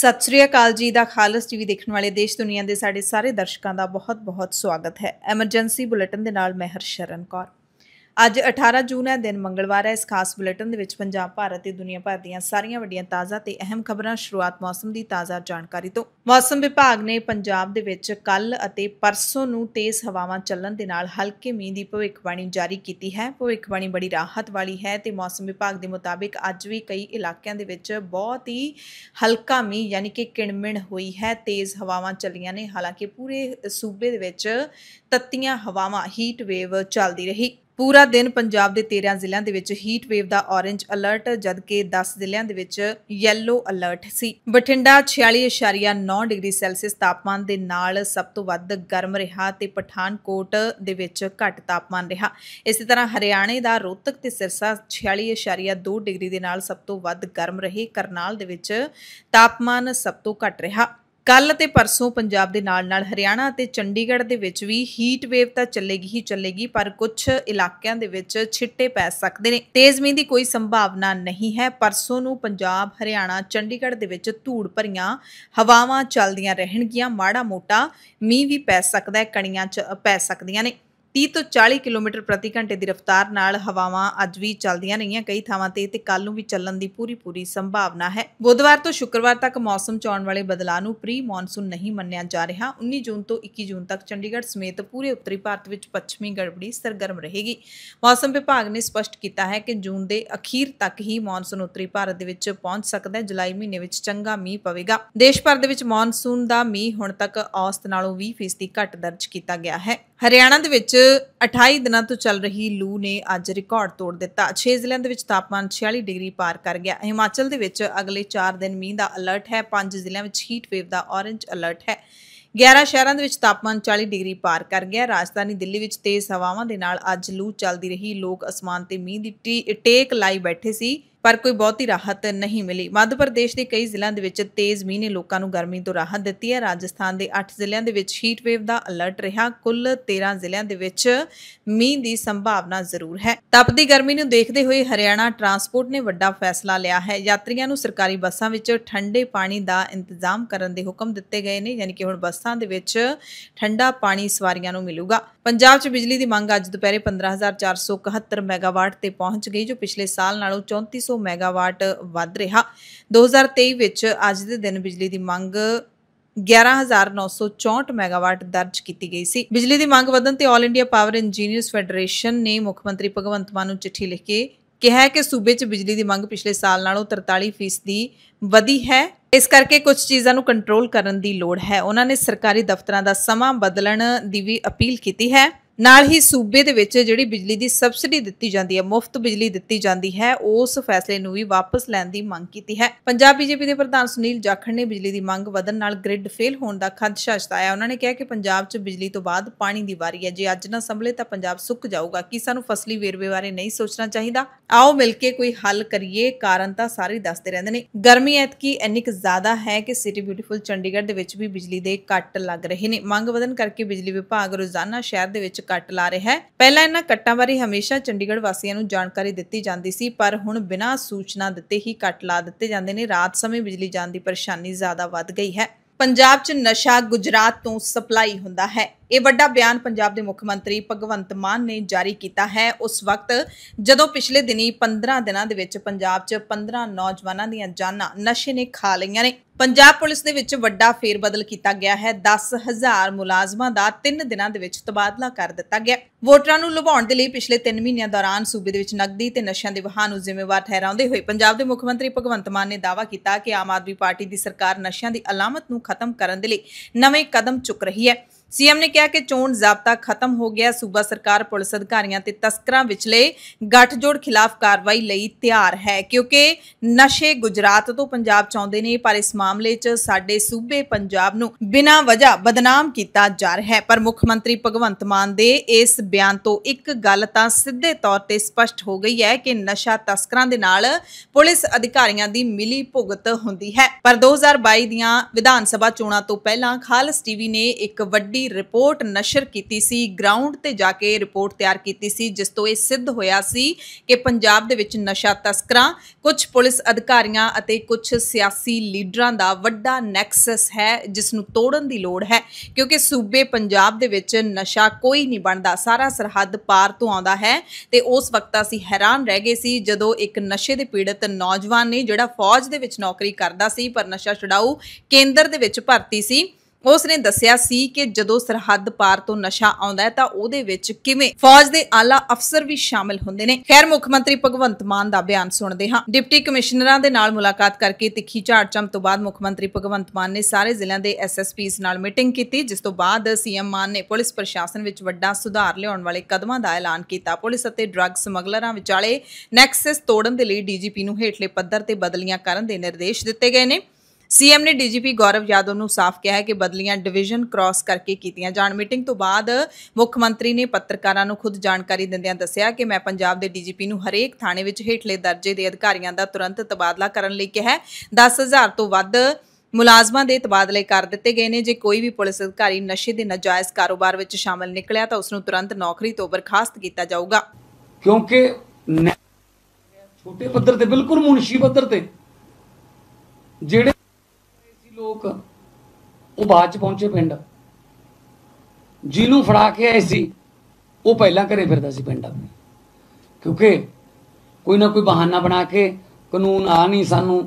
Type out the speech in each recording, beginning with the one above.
ਸਤਿ ਸ੍ਰੀ ਅਕਾਲ ਜੀ ਦਾ ਖਾਲਸ ਟੀਵੀ ਦੇਖਣ ਵਾਲੇ ਦੇਸ਼ ਦੁਨੀਆ ਦੇ ਸਾਡੇ ਸਾਰੇ ਦਰਸ਼ਕਾਂ ਦਾ ਬਹੁਤ-ਬਹੁਤ ਸਵਾਗਤ ਹੈ ਐਮਰਜੈਂਸੀ ਬੁਲੇਟਿਨ ਦੇ ਨਾਲ ਮੈਂ ਹਰਸ਼ਰਨ ਕੌਰ ਅੱਜ 18 ਜੂਨ ਹੈ ਦਿਨ ਮੰਗਲਵਾਰ ਹੈ ਇਸ ਖਾਸ ਬੁਲੇਟਿਨ ਦੇ ਵਿੱਚ ਪੰਜਾਬ ਭਾਰਤ ਤੇ ਦੁਨੀਆ ਭਰ ਦੀਆਂ ਸਾਰੀਆਂ ਵੱਡੀਆਂ ਤਾਜ਼ਾ ਤੇ ਅਹਿਮ ਖਬਰਾਂ ਸ਼ੁਰੂਆਤ ਮੌਸਮ ਦੀ ਤਾਜ਼ਾ ਜਾਣਕਾਰੀ ਤੋਂ ਮੌਸਮ ਵਿਭਾਗ ਨੇ ਪੰਜਾਬ ਦੇ ਵਿੱਚ ਕੱਲ ਅਤੇ ਪਰਸੋਂ ਨੂੰ ਤੇਜ਼ ਹਵਾਵਾਂ ਚੱਲਣ ਦੇ ਨਾਲ ਹਲਕੇ ਮੀਂਹ ਦੀ ਭਵਿੱਖਬਾਣੀ ਜਾਰੀ ਕੀਤੀ ਹੈ ਭਵਿੱਖਬਾਣੀ ਬੜੀ ਰਾਹਤ ਵਾਲੀ ਹੈ ਤੇ ਮੌਸਮ ਵਿਭਾਗ ਦੇ ਮੁਤਾਬਿਕ ਅੱਜ ਵੀ ਕਈ ਇਲਾਕਿਆਂ ਦੇ ਵਿੱਚ ਬਹੁਤ ਹੀ ਹਲਕਾ ਮੀਂਹ ਯਾਨੀ ਕਿ ਕਿਣਮਿਣ ਹੋਈ ਹੈ ਤੇਜ਼ ਹਵਾਵਾਂ ਚੱਲੀਆਂ ਨੇ ਹਾਲਾਂਕਿ ਪੂਰੇ ਸੂਬੇ ਦੇ ਵਿੱਚ ਤੱਤੀਆਂ ਹਵਾਵਾਂ ਹੀਟ ਵੇਵ ਚੱਲਦੀ ਰਹੀ ਪੂਰਾ ਦਿਨ ਪੰਜਾਬ ਦੇ 13 ਜ਼ਿਲ੍ਹਿਆਂ ਦੇ ਵਿੱਚ ਹੀਟ ਵੇਵ ਦਾ ਔਰੇਂਜ ਅਲਰਟ ਜਦਕਿ 10 ਜ਼ਿਲ੍ਹਿਆਂ ਦੇ ਵਿੱਚ ਯੈਲੋ ਅਲਰਟ ਸੀ ਬਠਿੰਡਾ 46.9 ਡਿਗਰੀ ਸੈਲਸੀਅਸ ਤਾਪਮਾਨ ਦੇ ਨਾਲ ਸਭ ਤੋਂ ਵੱਧ ਗਰਮ ਰਿਹਾ ਤੇ ਪਠਾਨਕੋਟ ਦੇ ਵਿੱਚ ਘੱਟ ਤਾਪਮਾਨ ਰਿਹਾ ਇਸੇ ਤਰ੍ਹਾਂ ਹਰਿਆਣੇ ਦਾ ਰੋਹਤਕ ਤੇ ਸਿਰਸਾ 46.2 ਡਿਗਰੀ ਦੇ ਨਾਲ ਸਭ ਤੋਂ ਵੱਧ ਗਰਮ ਰਹੇ ਕਰਨਾਲ ਦੇ ਵਿੱਚ ਤਾਪਮਾਨ ਸਭ ਤੋਂ ਘੱਟ ਰਿਹਾ ਕੱਲ ਤੇ ਪਰਸੋਂ ਪੰਜਾਬ ਦੇ ਨਾਲ-ਨਾਲ ਹਰਿਆਣਾ ਅਤੇ ਚੰਡੀਗੜ੍ਹ ਦੇ ਵਿੱਚ ਵੀ ਹੀਟ ਵੇਵ ਤਾਂ ਚੱਲੇਗੀ ਹੀ ਚੱਲੇਗੀ ਪਰ ਕੁਝ ਇਲਾਕਿਆਂ ਦੇ ਵਿੱਚ ਛਿੱਟੇ ਪੈ ਸਕਦੇ ਨੇ ਤੇਜ਼ ਮੀਂਹ ਦੀ ਕੋਈ ਸੰਭਾਵਨਾ ਨਹੀਂ ਹੈ ਪਰਸੋਂ ਨੂੰ ਪੰਜਾਬ ਹਰਿਆਣਾ ਚੰਡੀਗੜ੍ਹ ਦੇ ਵਿੱਚ ਧੂੜ ਭਰੀਆਂ ਹਵਾਵਾਂ ਚੱਲਦੀਆਂ ਰਹਿਣਗੀਆਂ ਮਾੜਾ ਮੋਟਾ ਮੀਂਹ ਵੀ ਪੈ ਸਕਦਾ ਹੈ ਕਣੀਆਂ ਚ ਪੈ ਸਕਦੀਆਂ ਨੇ 30 ਤੋਂ 40 ਕਿਲੋਮੀਟਰ ਪ੍ਰਤੀ ਘੰਟੇ ਦੀ ਰਫ਼ਤਾਰ ਨਾਲ ਹਵਾਵਾਂ ਅੱਜ ਵੀ ਚੱਲਦੀਆਂ ਰਹੀਆਂ ਕਈ ਥਾਵਾਂ ਤੇ ਤੇ ਕੱਲ ਨੂੰ ਵੀ ਚੱਲਣ ਦੀ ਪੂਰੀ ਪੂਰੀ ਸੰਭਾਵਨਾ ਹੈ ਬੁੱਧਵਾਰ ਤੋਂ ਸ਼ੁੱਕਰਵਾਰ ਤੱਕ ਮੌਸਮ 'ਚ ਆਉਣ ਵਾਲੇ ਬਦਲਾਅ ਨੂੰ ਪ੍ਰੀ ਮੌਨਸੂਨ ਨਹੀਂ ਮੰਨਿਆ ਜਾ ਰਿਹਾ 19 ਜੂਨ ਤੋਂ 21 ਜੂਨ ਤੱਕ ਚੰਡੀਗੜ੍ਹ ਸਮੇਤ ਪੂਰੇ ਉੱਤਰੀ ਭਾਰਤ ਵਿੱਚ ਪੱਛਮੀ ਗੜਬੜੀ ਸਰਗਰਮ ਰਹੇਗੀ ਮੌਸਮ ਵਿਭਾਗ ਨੇ ਸਪਸ਼ਟ ਕੀਤਾ ਹੈ ਕਿ ਜੂਨ ਦੇ ਅਖੀਰ ਤੱਕ ਹੀ ਮੌਨਸੂਨ ਉੱਤਰੀ ਭਾਰਤ ਦੇ ਵਿੱਚ ਪਹੁੰਚ ਸਕਦਾ ਹੈ ਜੁਲਾਈ ਮਹੀਨੇ ਵਿੱਚ ਚੰਗਾ ਮੀਂਹ ਪਵੇਗਾ ਦੇਸ਼ ਭਰ ਦੇ ਵਿੱਚ ਮੌਨਸੂਨ ਦਾ ਮੀਂਹ ਹੁਣ ਤੱਕ ਔਸਤ ਨਾਲੋਂ 20% ਘੱਟ ਦਰਜ ਕੀਤਾ ਗਿਆ ਹੈ ਹਰਿਆਣਾ ਦੇ ਵਿੱਚ 28 ਦਿਨਾਂ ਤੋਂ ਚੱਲ ਰਹੀ ਲੂ ਨੇ ਅੱਜ ਰਿਕਾਰਡ ਤੋੜ ਦਿੱਤਾ 6 ਜ਼ਿਲ੍ਹਿਆਂ ਦੇ ਵਿੱਚ ਤਾਪਮਾਨ 46 ਡਿਗਰੀ ਪਾਰ ਕਰ ਗਿਆ ਹਿਮਾਚਲ ਦੇ ਵਿੱਚ ਅਗਲੇ 4 ਦਿਨ ਮੀਂਹ ਦਾ ਅਲਰਟ ਹੈ 5 ਜ਼ਿਲ੍ਹਿਆਂ ਵਿੱਚ ਹੀਟ ਵੇਵ ਦਾ ਔਰੇਂਜ ਅਲਰਟ ਹੈ 11 ਸ਼ਹਿਰਾਂ ਦੇ ਵਿੱਚ ਤਾਪਮਾਨ 40 ਡਿਗਰੀ ਪਾਰ ਕਰ ਗਿਆ ਰਾਜਧਾਨੀ ਦਿੱਲੀ ਵਿੱਚ ਤੇਜ਼ ਹਵਾਵਾਂ ਦੇ ਨਾਲ ਅੱਜ ਲੂ ਚੱਲਦੀ ਰਹੀ ਲੋਕ ਅਸਮਾਨ ਤੇ ਮੀਂਹ ਦੀ ਟੇਕ ਲਾਈ ਬੈਠੇ ਸੀ ਪਰ ਕੋਈ ਬਹੁਤੀ ਰਾਹਤ ਨਹੀਂ ਮਿਲੀ ਮੱਧ ਪ੍ਰਦੇਸ਼ ਦੇ ਕਈ ਜ਼ਿਲ੍ਹਿਆਂ ਦੇ ਵਿੱਚ ਤੇਜ਼ ਮੀਂਹ ਨੇ ਲੋਕਾਂ ਨੂੰ ਗਰਮੀ ਤੋਂ ਰਾਹਤ ਦਿੱਤੀ ਹੈ ਰਾਜਸਥਾਨ ਦੇ 8 ਜ਼ਿਲ੍ਹਿਆਂ ਦੇ ਵਿੱਚ ਹੀਟ ਵੇਵ ਦਾ ਅਲਰਟ ਰਿਹਾ ਕੁੱਲ 13 ਜ਼ਿਲ੍ਹਿਆਂ ਦੇ ਵਿੱਚ ਮੀਂਹ ਦੀ ਸੰਭਾਵਨਾ ਜ਼ਰੂਰ ਹੈ ਤਪਦੀ ਗਰਮੀ ਨੂੰ ਦੇਖਦੇ ਹੋਏ ਹਰਿਆਣਾ ਟਰਾਂਸਪੋਰਟ ਨੇ ਵੱਡਾ ਫੈਸਲਾ ਲਿਆ ਹੈ ਯਾਤਰੀਆਂ ਨੂੰ ਸਰਕਾਰੀ ਬੱਸਾਂ ਵਿੱਚ ਠੰਡੇ ਪਾਣੀ ਦਾ ਇੰਤਜ਼ਾਮ ਕਰਨ ਦੇ ਹੁਕਮ ਦਿੱਤੇ ਗਏ ਨੇ ਯਾਨੀ ਕਿ ਹੁਣ ਬੱਸਾਂ ਦੇ ਵਿੱਚ ਠੰਡਾ ਪਾਣੀ ਸਵਾਰੀਆਂ ਨੂੰ ਮਿਲੂਗਾ ਪੰਜਾਬ 'ਚ ਬਿਜਲੀ ਦੀ ਮੰਗ ਅੱਜ ਦੁਪਹਿਰੇ 15471 ਮੈਗਾਵਾਟ ਤੇ ਪਹੁੰਚ ਗਈ ਜੋ ਪਿਛਲੇ ਸਾਲ ਨਾਲੋਂ ਮੈਗਾਵਾਟ ਵੱਧ ਰਿਹਾ 2023 ਵਿੱਚ ਅੱਜ ਦੇ ਦਿਨ ਬਿਜਲੀ ਦੀ ਮੰਗ 11964 ਮੈਗਾਵਾਟ ਦਰਜ ਕੀਤੀ ਗਈ ਸੀ ਬਿਜਲੀ ਦੀ ਮੰਗ ਵਧਣ ਤੇ All India Power Engineers Federation ਨੇ ਮੁੱਖ ਮੰਤਰੀ ਭਗਵੰਤ ਮਾਨ ਨੂੰ ਚਿੱਠੀ ਲਿਖ ਕੇ ਕਿਹਾ ਹੈ ਕਿ ਸੂਬੇ 'ਚ ਬਿਜਲੀ ਦੀ ਮੰਗ ਪਿਛਲੇ ਸਾਲ ਨਾਲੋਂ 43% ਦੀ ਵਧੀ ਹੈ ਇਸ ਕਰਕੇ ਕੁਝ ਚੀਜ਼ਾਂ ਨੂੰ ਕੰਟਰੋਲ ਕਰਨ ਦੀ ਲੋੜ ਹੈ ਉਹਨਾਂ ਨੇ ਸਰਕਾਰੀ ਦਫ਼ਤਰਾਂ ਦਾ ਸਮਾਂ ਬਦਲਣ ਦੀ ਵੀ ਅਪੀਲ ਕੀਤੀ ਹੈ ਨਾਲ ਹੀ ਸੂਬੇ ਦੇ ਵਿੱਚ ਜਿਹੜੀ ਬਿਜਲੀ ਦੀ ਸਬਸਿਡੀ ਦਿੱਤੀ ਜਾਂਦੀ ਹੈ ਮੁਫਤ ਬਿਜਲੀ ਦਿੱਤੀ ਜਾਂਦੀ ਹੈ ਉਸ ਫੈਸਲੇ ਨੂੰ ਵੀ ਵਾਪਸ ਲੈਣ ਦੀ ਮੰਗ ਕੀਤੀ ਹੈ ਪੰਜਾਬ ਬੀਜੇਪੀ ਦੇ ਪ੍ਰਧਾਨ ਸੁਨੀਲ ਜਾਖੜ ਨੇ ਬਿਜਲੀ ਦੀ ਮੰਗ ਵਧਣ ਨਾਲ ਗ੍ਰਿਡ ਫੇਲ ਹੋਣ ਦਾ ਖਦਸ਼ਾ ਜਤਾਇਆ ਉਹਨਾਂ ਨੇ ਕਿਹਾ ਕਿ ਪੰਜਾਬ 'ਚ ਬਿਜਲੀ ਤੋਂ ਬਾਅਦ ਪਾਣੀ ਦੀ ਵਾਰੀ ਹੈ ਜੇ ਅੱਜ ਨਾ ਸੰਭਲੇ ਤਾਂ ਪੰਜਾਬ ਸੁੱਕ ਜਾਊਗਾ ਕੀ ਸਾਨੂੰ ਫਸਲੀ ਵੇਰਵੇ ਬਾਰੇ ਨਹੀਂ ਸੋਚਣਾ ਚਾਹੀਦਾ ਆਓ ਮਿਲ ਕੇ ਕੋਈ ਹੱਲ ਕਰੀਏ ਕਾਰਨ ਤਾਂ ਸਾਰੇ ਦੱਸਦੇ ਰਹਿੰਦੇ ਨੇ ਗਰਮੀ ਐਤਕੀ ਇੰਨੀ ਕੁ ਜ਼ਿਆਦਾ ਹੈ ਕਿ ਸਿਟੀ ਬਿਊਟੀਫੁਲ ਚੰਡੀਗੜ੍ਹ ਦੇ ਵਿੱਚ ਵੀ ਬਿਜਲੀ ਦੇ ਕੱਟ ਲੱਗ ਰਹੇ ਨੇ ਮੰਗ ਵਧਣ ਕਰਕੇ ਬਿਜਲੀ ਵਿਭਾਗ ਰੋਜ਼ਾਨਾ ਸ਼ਹਿਰ ਦੇ ਵਿੱਚ ਕੱਟ ਲਾ ਰਿਹਾ ਹੈ ਪਹਿਲਾਂ ਇਹਨਾਂ ਕੱਟਾਂ ਬਾਰੇ ਹਮੇਸ਼ਾ ਚੰਡੀਗੜ੍ਹ ਵਾਸੀਆਂ ਨੂੰ ਜਾਣਕਾਰੀ ਦਿੱਤੀ ਜਾਂਦੀ ਸੀ ਪਰ ਹੁਣ ਬਿਨਾਂ ਸੂਚਨਾ ਦਿੱਤੇ ਹੀ ਕੱਟ ਲਾ ਦਿੱਤੇ ਜਾਂਦੇ ਨੇ ਰਾਤ ਸਮੇਂ ਬਿਜਲੀ ਜਾਣ ਦੀ ਪਰੇਸ਼ਾਨੀ ਜ਼ਿਆਦਾ ਵੱਧ ਗਈ ਹੈ ਪੰਜਾਬ 'ਚ ਨਸ਼ਾ ਗੁਜਰਾਤ ਤੋਂ ਸਪਲਾਈ ਹੁੰਦਾ ਹੈ ਇਹ ਵੱਡਾ ਬਿਆਨ ਪੰਜਾਬ ਦੇ ਮੁੱਖ ਮੰਤਰੀ ਭਗਵੰਤ ਮਾਨ ਨੇ ਜਾਰੀ ਕੀਤਾ ਹੈ ਉਸ ਵਕਤ ਜਦੋਂ ਪਿਛਲੇ ਦਿਨੀ 15 ਦਿਨਾਂ ਦੇ ਵਿੱਚ ਪੰਜਾਬ 'ਚ 15 ਨੌਜਵਾਨਾਂ ਦੀਆਂ ਜਾਨਾਂ ਨਸ਼ੇ ਨੇ ਖਾ ਲਈਆਂ ਨੇ ਪੰਜਾਬ ਪੁਲਿਸ ਦੇ ਵਿੱਚ ਵੱਡਾ ਫੇਰਬਦਲ ਕੀਤਾ ਗਿਆ ਹੈ 10000 ਮੁਲਾਜ਼ਮਾਂ ਦਾ 3 ਦਿਨਾਂ ਦੇ ਵਿੱਚ ਤਬਾਦਲਾ ਕਰ ਦਿੱਤਾ ਗਿਆ ਵੋਟਰਾਂ ਨੂੰ ਲੁਭਾਉਣ ਦੇ ਲਈ ਪਿਛਲੇ 3 ਮਹੀਨਿਆਂ ਦੌਰਾਨ ਸੂਬੇ ਦੇ ਵਿੱਚ ਨਕਦੀ ਤੇ ਨਸ਼ਿਆਂ ਦੇ ਵਹਾਅ ਨੂੰ ਜ਼ਿੰਮੇਵਾਰ ਠਹਿਰਾਉਂਦੇ ਹੋਏ ਪੰਜਾਬ ਦੇ ਮੁੱਖ ਮੰਤਰੀ ਭਗਵੰਤ ਮਾਨ ਨੇ ਦਾਅਵਾ ਕੀਤਾ ਕਿ ਆਮ ਆਦਮੀ ਪਾਰਟੀ ਦੀ ਸਰਕਾਰ ਨਸ਼ਿਆਂ ਦੀ ਅਲਾਮਤ ਨੂੰ ਖਤਮ ਕਰਨ ਦੇ ਲਈ ਨਵੇਂ ਕਦਮ ਚੁੱਕ ਰਹੀ ਹੈ ਸੀਐਮ ਨੇ ਕਿਹਾ ਕਿ ਚੋਣ ਜ਼ਾਬਤਾ ਖਤਮ ਹੋ ਗਿਆ ਸੂਬਾ ਸਰਕਾਰ ਪੁਲਿਸ ਅਧਿਕਾਰੀਆਂ ਤੇ ਤਸਕਰਾਂ ਵਿਚਲੇ ਗੱਠਜੋੜ ਖਿਲਾਫ ਕਾਰਵਾਈ ਲਈ ਤਿਆਰ ਹੈ ਕਿਉਂਕਿ ਨਸ਼ੇ ਗੁਜਰਾਤ ਤੋਂ ਪੰਜਾਬ ਚਾਉਂਦੇ ਨੇ ਪਰ ਇਸ ਮਾਮਲੇ 'ਚ ਸਾਡੇ ਸੂਬੇ ਪੰਜਾਬ ਨੂੰ ਬਿਨਾਂ ਵਜ੍ਹਾ ਬਦਨਾਮ ਕੀਤਾ ਜਾ ਰਿਹਾ ਹੈ ਪਰ ਮੁੱਖ ਮੰਤਰੀ ਭਗਵੰਤ ਮਾਨ ਦੇ ਇਸ ਬਿਆਨ ਤੋਂ ਇੱਕ ਗੱਲ ਤਾਂ ਸਿੱਧੇ ਤੌਰ ਤੇ ਸਪਸ਼ਟ ਹੋ ਗਈ ਹੈ ਕਿ ਨਸ਼ਾ ਤਸਕਰਾਂ ਦੇ ਨਾਲ ਪੁਲਿਸ ਅਧਿਕਾਰੀਆਂ ਦੀ ਮਿਲੀ ਭੁਗਤ ਹੁੰਦੀ ਹੈ ਪਰ 2022 ਦੀਆਂ ਵਿਧਾਨ ਸਭਾ ਚੋਣਾਂ ਤੋਂ ਪਹਿਲਾਂ ਖਾਲਸ ਟੀਵੀ ਨੇ ਇੱਕ ਵੱਡੀ ਦੀ ਰਿਪੋਰਟ ਨਸ਼ਰ ਕੀਤੀ ਸੀ ਗਰਾਊਂਡ ਤੇ ਜਾ ਕੇ ਰਿਪੋਰਟ ਤਿਆਰ ਕੀਤੀ ਸੀ ਜਿਸ ਤੋਂ ਇਹ ਸਿੱਧ ਹੋਇਆ ਸੀ ਕਿ ਪੰਜਾਬ ਦੇ ਵਿੱਚ ਨਸ਼ਾ ਤਸਕਰਾਂ ਕੁਝ ਪੁਲਿਸ ਅਧਿਕਾਰੀਆਂ ਅਤੇ ਕੁਝ ਸਿਆਸੀ ਲੀਡਰਾਂ ਦਾ ਵੱਡਾ ਨੈਕਸਸ ਹੈ ਜਿਸ ਨੂੰ ਤੋੜਨ ਦੀ ਲੋੜ ਹੈ ਕਿਉਂਕਿ ਸੂਬੇ ਪੰਜਾਬ ਦੇ ਵਿੱਚ ਨਸ਼ਾ ਕੋਈ ਨਹੀਂ ਬਣਦਾ ਸਾਰਾ ਸਰਹੱਦ ਪਾਰ ਤੋਂ ਆਉਂਦਾ ਹੈ ਤੇ ਉਸ ਵਕਤ ਅਸੀਂ ਹੈਰਾਨ ਰਹਿ ਗਏ ਸੀ ਜਦੋਂ ਇੱਕ ਨਸ਼ੇ ਦੇ ਪੀੜਤ ਨੌਜਵਾਨ ਨੇ ਜਿਹੜਾ ਫੌਜ ਦੇ ਵਿੱਚ ਨੌਕਰੀ ਕਰਦਾ ਸੀ ਪਰ ਨਸ਼ਾ ਛਡਾਊ ਕੇਂਦਰ ਦੇ ਵਿੱਚ ਭਰਤੀ ਸੀ ਉਸ ਨੇ ਦੱਸਿਆ ਸੀ ਕਿ ਜਦੋਂ ਸਰਹੱਦ ਪਾਰ ਤੋਂ ਨਸ਼ਾ ਆਉਂਦਾ ਹੈ ਤਾਂ ਉਹਦੇ ਵਿੱਚ ਕਿਵੇਂ ਫੌਜ ਦੇ ਆਲਾ ਅਫਸਰ ਵੀ ਸ਼ਾਮਲ ਹੁੰਦੇ ਨੇ ਖੈਰ ਮੁੱਖ ਮੰਤਰੀ ਭਗਵੰਤ ਮਾਨ ਦਾ ਬਿਆਨ ਸੁਣਦੇ ਹਾਂ ਡਿਪਟੀ ਕਮਿਸ਼ਨਰਾਂ ਦੇ ਨਾਲ ਮੁਲਾਕਾਤ ਕਰਕੇ ਤਿੱਖੀ ਝਾੜਚੰਮ ਤੋਂ ਬਾਅਦ ਮੁੱਖ ਮੰਤਰੀ ਭਗਵੰਤ ਮਾਨ ਨੇ ਸਾਰੇ ਜ਼ਿਲ੍ਹਿਆਂ ਦੇ ਐਸਐਸਪੀਸ ਨਾਲ ਮੀਟਿੰਗ ਕੀਤੀ ਜਿਸ ਤੋਂ ਬਾਅਦ ਸੀਐਮ ਮਾਨ ਨੇ ਪੁਲਿਸ ਪ੍ਰਸ਼ਾਸਨ ਵਿੱਚ ਵੱਡਾ ਸੁਧਾਰ ਲਿਆਉਣ ਵਾਲੇ ਕਦਮਾਂ ਦਾ ਐਲਾਨ ਕੀਤਾ ਪੁਲਿਸ ਅਤੇ ਡਰੱਗ ਸਮਗਲਰਾਂ ਵਿਚਾਲੇ ਨੈਕਸਸ ਤੋੜਨ ਦੇ ਲਈ ਡੀਜੀਪੀ ਨੂੰ ਹੇਠਲੇ ਪੱਧਰ ਤੇ ਬਦਲੀਆਂ ਕਰਨ ਦੇ ਨਿਰਦੇਸ਼ ਦਿੱਤੇ ਗਏ ਨੇ ਸੀਐਮ ਨੇ ਡੀਜੀਪੀ ਗੌਰਵ ਯਾਦਵ ਨੂੰ ਸਾਫ਼ ਕਿਹਾ ਹੈ ਕਿ ਬਦਲੀਆਂ ਡਿਵੀਜ਼ਨ ਕ੍ਰਾਸ ਕਰਕੇ ਕੀਤੀਆਂ ਜਾਣ ਮੀਟਿੰਗ ਤੋਂ ਬਾਅਦ ਮੁੱਖ ਮੰਤਰੀ ਨੇ ਪੱਤਰਕਾਰਾਂ ਨੂੰ ਖੁਦ ਜਾਣਕਾਰੀ ਦਿੰਦਿਆਂ ਦੱਸਿਆ ਕਿ ਮੈਂ ਪੰਜਾਬ ਦੇ ਡੀਜੀਪੀ ਨੂੰ ਹਰੇਕ ਥਾਣੇ ਵਿੱਚ ਹੇਠਲੇ ਦਰਜੇ ਦੇ ਅਧਿਕਾਰੀਆਂ ਦਾ ਤੁਰੰਤ ਤਬਾਦਲਾ ਕਰਨ ਲਈ ਕਿਹਾ ਹੈ 10000 ਤੋਂ ਵੱਧ ਮੁਲਾਜ਼ਮਾਂ ਦੇ ਤਬਾਦਲੇ ਕਰ ਦਿੱਤੇ ਗਏ ਨੇ ਜੇ ਕੋਈ ਵੀ ਪੁਲਿਸ ਅਧਿਕਾਰੀ ਨਸ਼ੇ ਦੇ ਨਾਜਾਇਜ਼ ਕਾਰੋਬਾਰ ਵਿੱਚ ਸ਼ਾਮਲ ਨਿਕਲਿਆ ਤਾਂ ਉਸ ਨੂੰ ਤੁਰੰਤ ਨੌਕਰੀ ਤੋਂ ਬਰਖਾਸਤ ਕੀਤਾ ਜਾਊਗਾ ਕਿਉਂਕਿ ਛੋਟੇ ਪੱਧਰ ਤੇ ਬਿਲਕੁਲ ਮੁਨਸ਼ੀ ਪੱਧਰ ਤੇ ਜਿਹੜੇ ਲੋਕ ਉਹ ਬਾਅਦ ਚ ਪਹੁੰਚੇ ਪਿੰਡ ਜਿਹਨੂੰ ਫੜਾ ਕੇ ਆਏ ਸੀ ਉਹ ਪਹਿਲਾਂ ਘਰੇ ਫਿਰਦਾ ਸੀ ਪਿੰਡ ਆਪਣੇ ਕਿਉਂਕਿ ਕੋਈ ਨਾ ਕੋਈ ਬਹਾਨਾ ਬਣਾ ਕੇ ਕਾਨੂੰਨ ਆ ਨਹੀਂ ਸਾਨੂੰ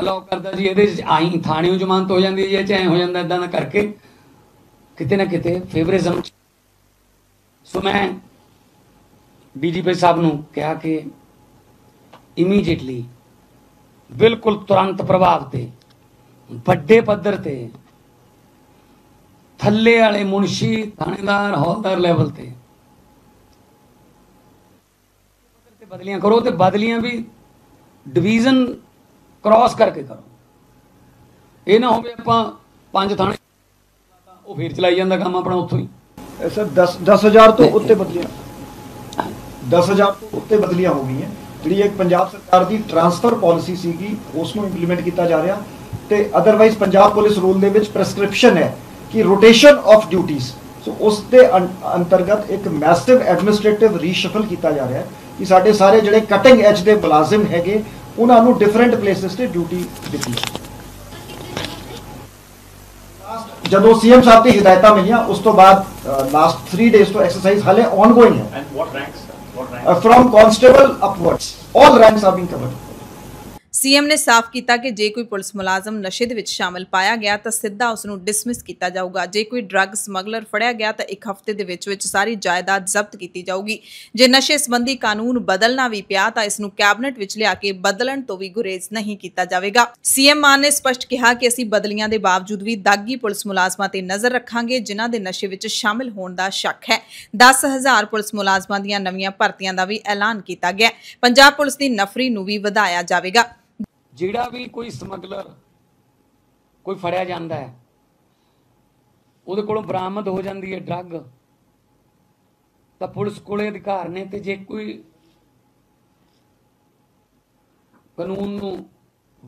ਅਲਾਉ ਕਰਦਾ ਜੀ ਇਹਦੇ ਵਿੱਚ ਆਈ ਥਾਣਿਓਂ ਜ਼ਮਾਨਤ ਹੋ ਜਾਂਦੀ ਹੈ ਚਾਹੇ ਹੋ ਜਾਂਦਾ ਇਦਾਂ ਦਾ ਕਰਕੇ ਕਿਤੇ ਨਾ ਕਿਤੇ ਫੇਵਰਿਜ਼ਮ ਸੋ ਮੈਂ ਬੀਡੀਪੀ ਸਾਹਿਬ ਨੂੰ ਕਿਹਾ ਕਿ ਇਮੀਡੀਏਟਲੀ ਬਿਲਕੁਲ ਤੁਰੰਤ ਪ੍ਰਭਾਵ ਤੇ ਵੱਡੇ ਪੱਧਰ ਤੇ ਥੱਲੇ ਵਾਲੇ ਮੁਨਸ਼ੀ ਥਾਣੇਦਾਰ ਹੌਲਦਾਰ ਲੈਵਲ ਤੇ ਤੇ ਬਦਲੀਆਂ ਕਰੋ ਤੇ ਬਦਲੀਆਂ ਵੀ ਡਿਵੀਜ਼ਨ ਕ੍ਰਾਸ ਕਰਕੇ ਕਰੋ ਇਹ ਨਾ ਹੋਵੇ ਆਪਾਂ ਪੰਜ ਥਾਣੇ ਉਹ ਫੇਰ ਚਲਾਈ ਜਾਂਦਾ ਕੰਮ ਆਪਣਾ ਉੱਥੋਂ ਹੀ ਸਰ 10 10000 ਤੋਂ ਉੱਤੇ ਬਦਲੀਆਂ 10000 ਤੋਂ ਉੱਤੇ ਬਦਲੀਆਂ ਹੋ ਗਈਆਂ ਜਿਹੜੀ ਇੱਕ ਪੰਜਾਬ ਸਰਕਾਰ ਦੀ ਟ੍ਰਾਂਸਫਰ ਪਾਲਿਸੀ ਸੀਗੀ ਉਸ ਨੂੰ ਇੰਪਲੀਮੈਂਟ ਕੀਤਾ ਜਾ ਰਿਹਾ ਤੇ ਅਦਰਵਾਈਜ਼ ਪੰਜਾਬ ਪੁਲਿਸ ਰੂਲ ਦੇ ਵਿੱਚ ਪ੍ਰੈਸਕ੍ਰਿਪਸ਼ਨ ਹੈ ਕਿ ਰੋਟੇਸ਼ਨ ਆਫ ਡਿਊਟੀਆਂ ਸੋ ਉਸ ਦੇ ਅੰਤਰਗਤ ਇੱਕ ਮੈਸਿਵ ਐਡਮਿਨਿਸਟ੍ਰੇਟਿਵ ਰੀਸ਼ਫਲ ਕੀਤਾ ਜਾ ਰਿਹਾ ਹੈ ਕਿ ਸਾਡੇ ਸਾਰੇ ਜਿਹੜੇ ਕਟਿੰਗ ਐਜ ਦੇ ਬਲਾਜ਼ਮ ਹੈਗੇ ਉਹਨਾਂ ਨੂੰ ਡਿਫਰੈਂਟ ਪਲੇਸਸ ਤੇ ਡਿਊਟੀ ਦਿੱਤੀ ਜਦੋਂ ਸੀਐਮ ਸਾਹਿਬ ਦੀ ਹਦਾਇਤਾਂ ਮਿਲੀਆਂ ਉਸ ਤੋਂ ਬਾਅਦ ਲਾਸਟ 3 ਡੇਸ ਤੋਂ ਐਕਸਰਸਾਈਜ਼ ਹਲੇ ਆਨਗੋਇੰਗ ਹੈ and what ranks what ranks from constable upwards all ranks are being covered CM ਨੇ ਸਾਫ਼ ਕੀਤਾ ਕਿ ਜੇ ਕੋਈ ਪੁਲਿਸ ਮੁਲਾਜ਼ਮ ਨਸ਼ੇ ਦੇ ਵਿੱਚ ਸ਼ਾਮਲ ਪਾਇਆ ਗਿਆ ਤਾਂ ਸਿੱਧਾ ਉਸ ਨੂੰ ਡਿਸਮਿਸ ਕੀਤਾ ਜਾਊਗਾ ਜੇ ਕੋਈ ਡਰੱਗ ਸਮਗਲਰ ਫੜਿਆ ਗਿਆ ਤਾਂ ਇੱਕ ਹਫ਼ਤੇ ਦੇ ਵਿੱਚ ਵਿੱਚ ਸਾਰੀ ਜਾਇਦਾਦ ਜ਼ਬਤ ਕੀਤੀ ਜਾਊਗੀ ਜੇ ਨਸ਼ੇ ਸੰਬੰਧੀ ਕਾਨੂੰਨ ਬਦਲਣਾ ਵੀ ਪਿਆ ਤਾਂ ਇਸ ਨੂੰ ਕੈਬਨਿਟ ਵਿੱਚ ਲਿਆ ਕੇ ਬਦਲਣ ਤੋਂ ਵੀ ਗੁਰੇਜ਼ ਨਹੀਂ ਕੀਤਾ ਜਾਵੇਗਾ ਸੀਐਮ ਮਾਨ ਨੇ ਸਪਸ਼ਟ ਕਿਹਾ ਕਿ ਅਸੀਂ ਬਦਲੀਆਂ ਦੇ ਬਾਵਜੂਦ ਵੀ ਦਾਗੀ ਪੁਲਿਸ ਮੁਲਾਜ਼ਮਾਂ ਤੇ ਨਜ਼ਰ ਰੱਖਾਂਗੇ ਜਿਨ੍ਹਾਂ ਦੇ ਨਸ਼ੇ ਵਿੱਚ ਸ਼ਾਮਲ ਹੋਣ ਦਾ ਸ਼ੱਕ ਹੈ 10000 ਪੁਲਿਸ ਮੁਲਾਜ਼ਮਾਂ ਦੀਆਂ ਨਵੀਆਂ ਭਰਤੀਆਂ ਦਾ ਵੀ ਐਲਾਨ ਕੀਤਾ ਗਿਆ ਪੰਜਾਬ ਪੁਲਿਸ ਦੀ ਨਫਰੀ ਨੂੰ ਵੀ ਵਧਾਇਆ ਜਾਵੇਗਾ ਜਿਹੜਾ ਵੀ ਕੋਈ ਸਮਗਲਰ ਕੋਈ ਫੜਿਆ ਜਾਂਦਾ ਹੈ ਉਹਦੇ ਕੋਲੋਂ ਬਰਾਮਦ ਹੋ ਜਾਂਦੀ ਹੈ ਡਰੱਗ ਤਾਂ ਪੁਲਿਸ ਕੋਲੇ ਅਧਿਕਾਰ ਨੇ ਤੇ ਜੇ ਕੋਈ ਕਾਨੂੰਨ ਨੂੰ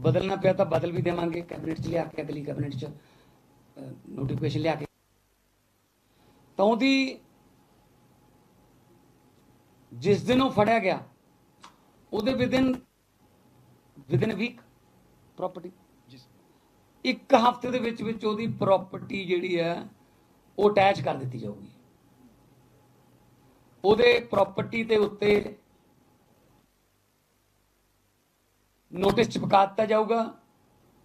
ਬਦਲਣਾ ਪਿਆ ਤਾਂ ਬਦਲ ਵੀ ਦੇਵਾਂਗੇ ਕੈਬਨਿਟ 'ਚ ਲਿਆ ਕੇ ਅਗਲੀ ਕੈਬਨਿਟ 'ਚ ਨੋਟੀਫਿਕੇਸ਼ਨ ਲਿਆ ਕੇ ਤਾਂ ਉਹਦੀ ਜਿਸ ਦਿਨ ਉਹ ਫੜਿਆ ਗਿਆ ਉਹਦੇ ਵਿਦਿਨ ਵਿਦਿਨ ਵੀਕ ਪ੍ਰਾਪਰਟੀ ਜੀ ਇੱਕ ਹਫ਼ਤੇ ਦੇ ਵਿੱਚ ਵਿੱਚ ਉਹਦੀ ਪ੍ਰਾਪਰਟੀ ਜਿਹੜੀ ਹੈ ਉਹ ਅਟੈਚ ਕਰ ਦਿੱਤੀ ਜਾਊਗੀ ਉਹਦੇ ਪ੍ਰਾਪਰਟੀ ਦੇ ਉੱਤੇ ਨੋਟਿਸ ਚਿਪਕਾ ਦਿੱਤਾ ਜਾਊਗਾ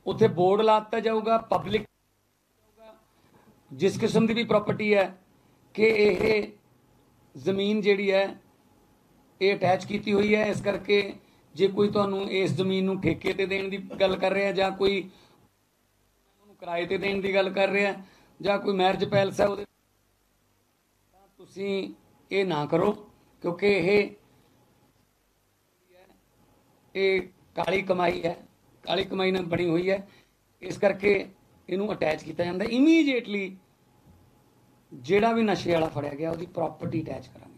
ਉੱਥੇ ਬੋਰਡ ਲਾ ਦਿੱਤਾ ਜਾਊਗਾ ਪਬਲਿਕ ਜਿਸ ਕਿਸਮ ਦੀ ਵੀ ਪ੍ਰਾਪਰਟੀ ਹੈ ਕਿ ਇਹ ਜ਼ਮੀਨ ਜਿਹੜੀ ਹੈ ਇਹ ਅਟੈਚ ਕੀਤੀ ਹੋਈ ਹੈ ਇਸ ਕਰਕੇ ਜੇ ਕੋਈ ਤੁਹਾਨੂੰ ਇਸ ਜ਼ਮੀਨ ਨੂੰ ਠੇਕੇ ਤੇ ਦੇਣ ਦੀ ਗੱਲ ਕਰ ਰਿਹਾ ਜਾਂ ਕੋਈ ਉਹਨੂੰ ਕਿਰਾਏ ਤੇ ਦੇਣ ਦੀ ਗੱਲ ਕਰ ਰਿਹਾ ਜਾਂ ਕੋਈ ਮੈਰਿਜ ਪੈਲਸ ਹੈ ਉਹਦੇ ਤਾਂ ਤੁਸੀਂ ਇਹ ਨਾ ਕਰੋ ਕਿਉਂਕਿ ਇਹ ਇਹ ਕਾਲੀ ਕਮਾਈ ਹੈ ਕਾਲੀ ਕਮਾਈ ਨਾਲ ਬਣੀ ਹੋਈ ਹੈ ਇਸ ਕਰਕੇ ਇਹਨੂੰ ਅਟੈਚ ਕੀਤਾ ਜਾਂਦਾ ਇਮੀਡੀਏਟਲੀ ਜਿਹੜਾ ਵੀ ਨਸ਼ੇ ਵਾਲਾ ਫੜਿਆ ਗਿਆ ਉਹਦੀ ਪ੍ਰਾਪਰਟੀ ਅਟੈਚ ਕਰਾਂਗੇ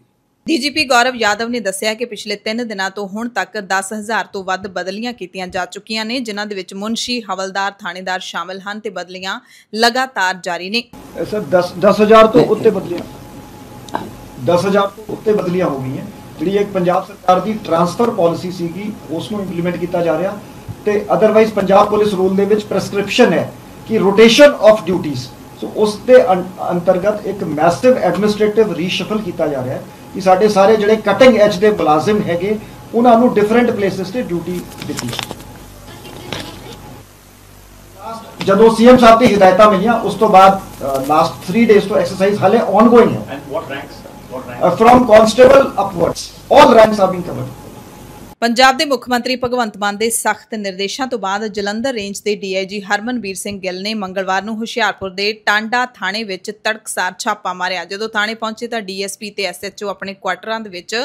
ਡੀਜੀਪੀ ਗੌਰਵ ਯਾਦਵ ਨੇ ਦੱਸਿਆ ਕਿ ਪਿਛਲੇ 3 ਦਿਨਾਂ ਤੋਂ ਹੁਣ ਤੱਕ 10000 ਤੋਂ ਵੱਧ ਬਦਲੀਆਂ ਕੀਤੀਆਂ ਜਾ ਚੁੱਕੀਆਂ ਨੇ ਜਿਨ੍ਹਾਂ ਦੇ ਵਿੱਚ ਮੁਨਸ਼ੀ ਹਵਲਦਾਰ ਥਾਣੇਦਾਰ ਸ਼ਾਮਲ ਹਨ ਤੇ ਬਦਲੀਆਂ ਲਗਾਤਾਰ ਜਾਰੀ ਨੇ ਸਰ 10 10000 ਤੋਂ ਉੱਤੇ ਬਦਲੀਆਂ 10000 ਤੋਂ ਉੱਤੇ ਬਦਲੀਆਂ ਹੋ ਗਈਆਂ ਜਿਹੜੀ ਇੱਕ ਪੰਜਾਬ ਸਰਕਾਰ ਦੀ ਟ੍ਰਾਂਸਫਰ ਪਾਲਿਸੀ ਸੀਗੀ ਉਸ ਨੂੰ ਇੰਪਲੀਮੈਂਟ ਕੀਤਾ ਜਾ ਰਿਹਾ ਤੇ ਅਦਰਵਾਈਜ਼ ਪੰਜਾਬ ਪੁਲਿਸ ਰੂਲ ਦੇ ਵਿੱਚ ਪ੍ਰੈਸਕ੍ਰਿਪਸ਼ਨ ਹੈ ਕਿ ਰੋਟੇਸ਼ਨ ਆਫ ਡਿਊਟੀਆਂ ਸੋ ਉਸ ਦੇ ਅੰਤਰਗਤ ਇੱਕ ਮੈਸਿਵ ਐਡਮਿਨਿਸਟ੍ਰੇਟਿਵ ਰੀਸ਼ਫਲ ਕੀਤਾ ਜਾ ਰਿਹਾ ਹੈ ਕਿ ਸਾਡੇ ਸਾਰੇ ਜਿਹੜੇ ਕਟਿੰਗ ਐਚ ਦੇ ਬਲਾਜ਼ਮ ਹੈਗੇ ਉਹਨਾਂ ਨੂੰ ਡਿਫਰੈਂਟ ਪਲੇਸਸ ਤੇ ਡਿਊਟੀ ਦਿੱਤੀ ਜਦੋਂ ਸੀਐਮ ਸਾਹਿਬ ਦੀ ਹਦਾਇਤਾਂ ਮਿਲੀਆਂ ਉਸ ਤੋਂ ਬਾਅਦ ਲਾਸਟ 3 ਡੇਸ ਤੋਂ ਐਕਸਰਸਾਈਜ਼ ਹਾਲੇ ਆਨਗੋਇੰਗ ਹੈ and what ranks what ranks from constable upwards all ranks are being covered Punjab ਦੇ ਮੁੱਖ ਮੰਤਰੀ ਭਗਵੰਤ ਮਾਨ ਦੇ ਸਖਤ ਨਿਰਦੇਸ਼ਾਂ ਤੋਂ ਬਾਅਦ ਜਲੰਧਰ ਰੇਂਜ ਦੇ ਡੀਆਈਜੀ ਹਰਮਨਵੀਰ ਸਿੰਘ ਗਿੱਲ ਨੇ ਮੰਗਲਵਾਰ ਨੂੰ ਹੁਸ਼ਿਆਰਪੁਰ ਦੇ ਟਾਂਡਾ ਥਾਣੇ ਵਿੱਚ ਤੜਕਸਾਰ ਛਾਪਾ ਮਾਰਿਆ ਜਦੋਂ ਥਾਣੇ ਪਹੁੰਚੇ ਤਾਂ ਡੀਐਸਪੀ ਤੇ ਐਸਐਚਓ ਆਪਣੇ ਕੁਆਟਰਾਂ ਦੇ ਵਿੱਚ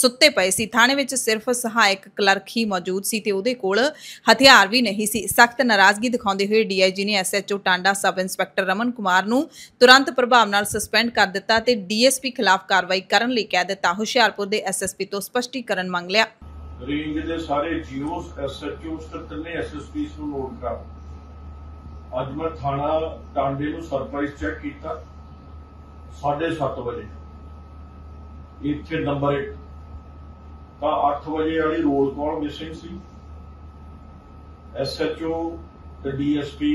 ਸੁੱਤੇ ਪਏ ਸੀ ਥਾਣੇ ਵਿੱਚ ਸਿਰਫ ਸਹਾਇਕ ਕਲਰਕ ਹੀ ਮੌਜੂਦ ਸੀ ਤੇ ਉਹਦੇ ਕੋਲ ਹਥਿਆਰ ਵੀ ਨਹੀਂ ਸੀ ਸਖਤ ਨਾਰਾਜ਼ਗੀ ਦਿਖਾਉਂਦੇ ਹੋਏ ਡੀਆਈਜੀ ਨੇ SHO Tanda sub inspector Raman Kumar ਨੂੰ ਤੁਰੰਤ ਪ੍ਰਭਾਵ ਨਾਲ ਸਸਪੈਂਡ ਕਰ ਦਿੱਤਾ ਤੇ ਡੀਐਸਪੀ ਖਿਲਾਫ ਕਾਰਵਾਈ ਕਰਨ ਲਈ ਕਹਿ ਦਿੱਤਾ ਹੁਸ਼ਿਆਰਪੁਰ ਦੇ ਐਸਐਸਪੀ ਤੋਂ ਸਪਸ਼ਟੀਕਰਨ ਮੰਗ ਲਿਆ ਰਿੰਗ ਦੇ ਸਾਰੇ ਜੀਓਸ ਐਸਐਚਓਸ ਤੇ ਤਿੰਨੇ ਨੂੰ ਨੋਟ ਕਰ ਅੱਜ ਮੈਂ ਥਾਣਾ ਟਾਂਡੇ ਨੂੰ ਸਰਪ੍ਰਾਈਜ਼ ਚੈੱਕ ਕੀਤਾ 7:30 ਵਜੇ ਇੱਥੇ ਨੰਬਰ 1 ਤਾਂ 8 ਵਜੇ ਵਾਲੀ ਰੋਲ ਕਾਲ ਮਿਸਿੰਗ ਸੀ ਐਸਐਚਓ ਤੇ ਡੀਐਸਪੀ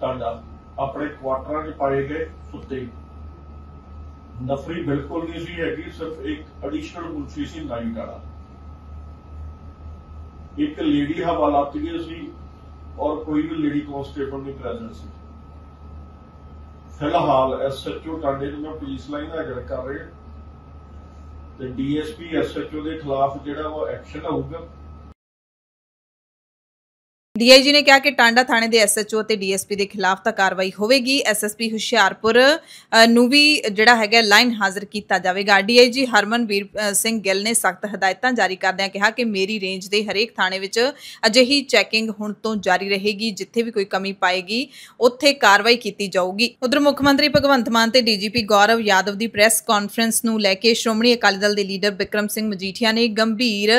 ਟਾਂਡਾ ਆਪਣੇ ਕੁਆਟਰਾਂ 'ਚ ਪਾਏ ਗਏ ਸੁੱਤੇ ਨਫਰੀ ਬਿਲਕੁਲ ਨਹੀਂ ਸੀ ਹੈਗੀ ਸਿਰਫ ਇੱਕ ਐਡੀਸ਼ਨਲ ਮੁਲਸੀ ਸੀ ਨਾਈਟ ਵਾਲਾ ਇੱਕ ਲੇਡੀ ਗਈ ਸੀ ਔਰ ਕੋਈ ਵੀ ਲੇਡੀ ਕਾਂਸਟੇਬਲ ਨਹੀਂ ਪ੍ਰੈਜ਼ੈਂਟ ਸੀ ਫਿਲਹਾਲ ਐਸਐਚਓ ਟਾਂਡੇ ਨੂੰ ਮੈਂ ਪੁਲਿਸ ਲਾਈਨ ਦਾ ਅਗਰ ਕਰ ਰਿਹਾ ਤੇ ਡੀਐਸਪੀ ਐਸਐਚਓ ਦੇ ਖਿਲਾਫ ਜਿਹੜਾ ਉਹ ਐਕਸ਼ਨ ਹੋਊਗਾ ਡੀਆਈਜੀ ਨੇ ਕਿਹਾ ਕਿ ਟਾਂਡਾ ਥਾਣੇ ਦੇ ਐਸਐਚਓ ਅਤੇ ਡੀਐਸਪੀ ਦੇ ਖਿਲਾਫ ਤਾਂ ਕਾਰਵਾਈ ਹੋਵੇਗੀ ਐਸਐਸਪੀ ਹੁਸ਼ਿਆਰਪੁਰ ਨੂੰ ਵੀ ਜਿਹੜਾ ਹੈਗਾ ਲਾਈਨ ਹਾਜ਼ਰ ਕੀਤਾ ਜਾਵੇਗਾ ਡੀਆਈਜੀ ਹਰਮਨਵੀਰ ਸਿੰਘ ਗਿੱਲ ਨੇ ਸਖਤ ਹਦਾਇਤਾਂ ਜਾਰੀ ਕਰਦਿਆਂ ਕਿਹਾ ਕਿ ਮੇਰੀ ਰੇਂਜ ਦੇ ਹਰੇਕ ਥਾਣੇ ਵਿੱਚ ਅਜਿਹੀ ਚੈਕਿੰਗ ਹੁਣ ਤੋਂ ਜਾਰੀ ਰਹੇਗੀ ਜਿੱਥੇ ਵੀ ਕੋਈ ਕਮੀ ਪਾਏਗੀ ਉੱਥੇ ਕਾਰਵਾਈ ਕੀਤੀ ਜਾਊਗੀ ਉਧਰ ਮੁੱਖ ਮੰਤਰੀ ਭਗਵੰਤ ਮਾਨ ਤੇ ਡੀਜੀਪੀ ਗੌਰਵ ਯਾਦਵ ਦੀ ਪ੍ਰੈਸ ਕਾਨਫਰੰਸ ਨੂੰ ਲੈ ਕੇ ਸ਼੍ਰੋਮਣੀ ਅਕਾਲੀ ਦਲ ਦੇ ਲੀਡਰ ਬਿਕਰਮ ਸਿੰਘ ਮਜੀਠੀਆ ਨੇ ਗੰਭੀਰ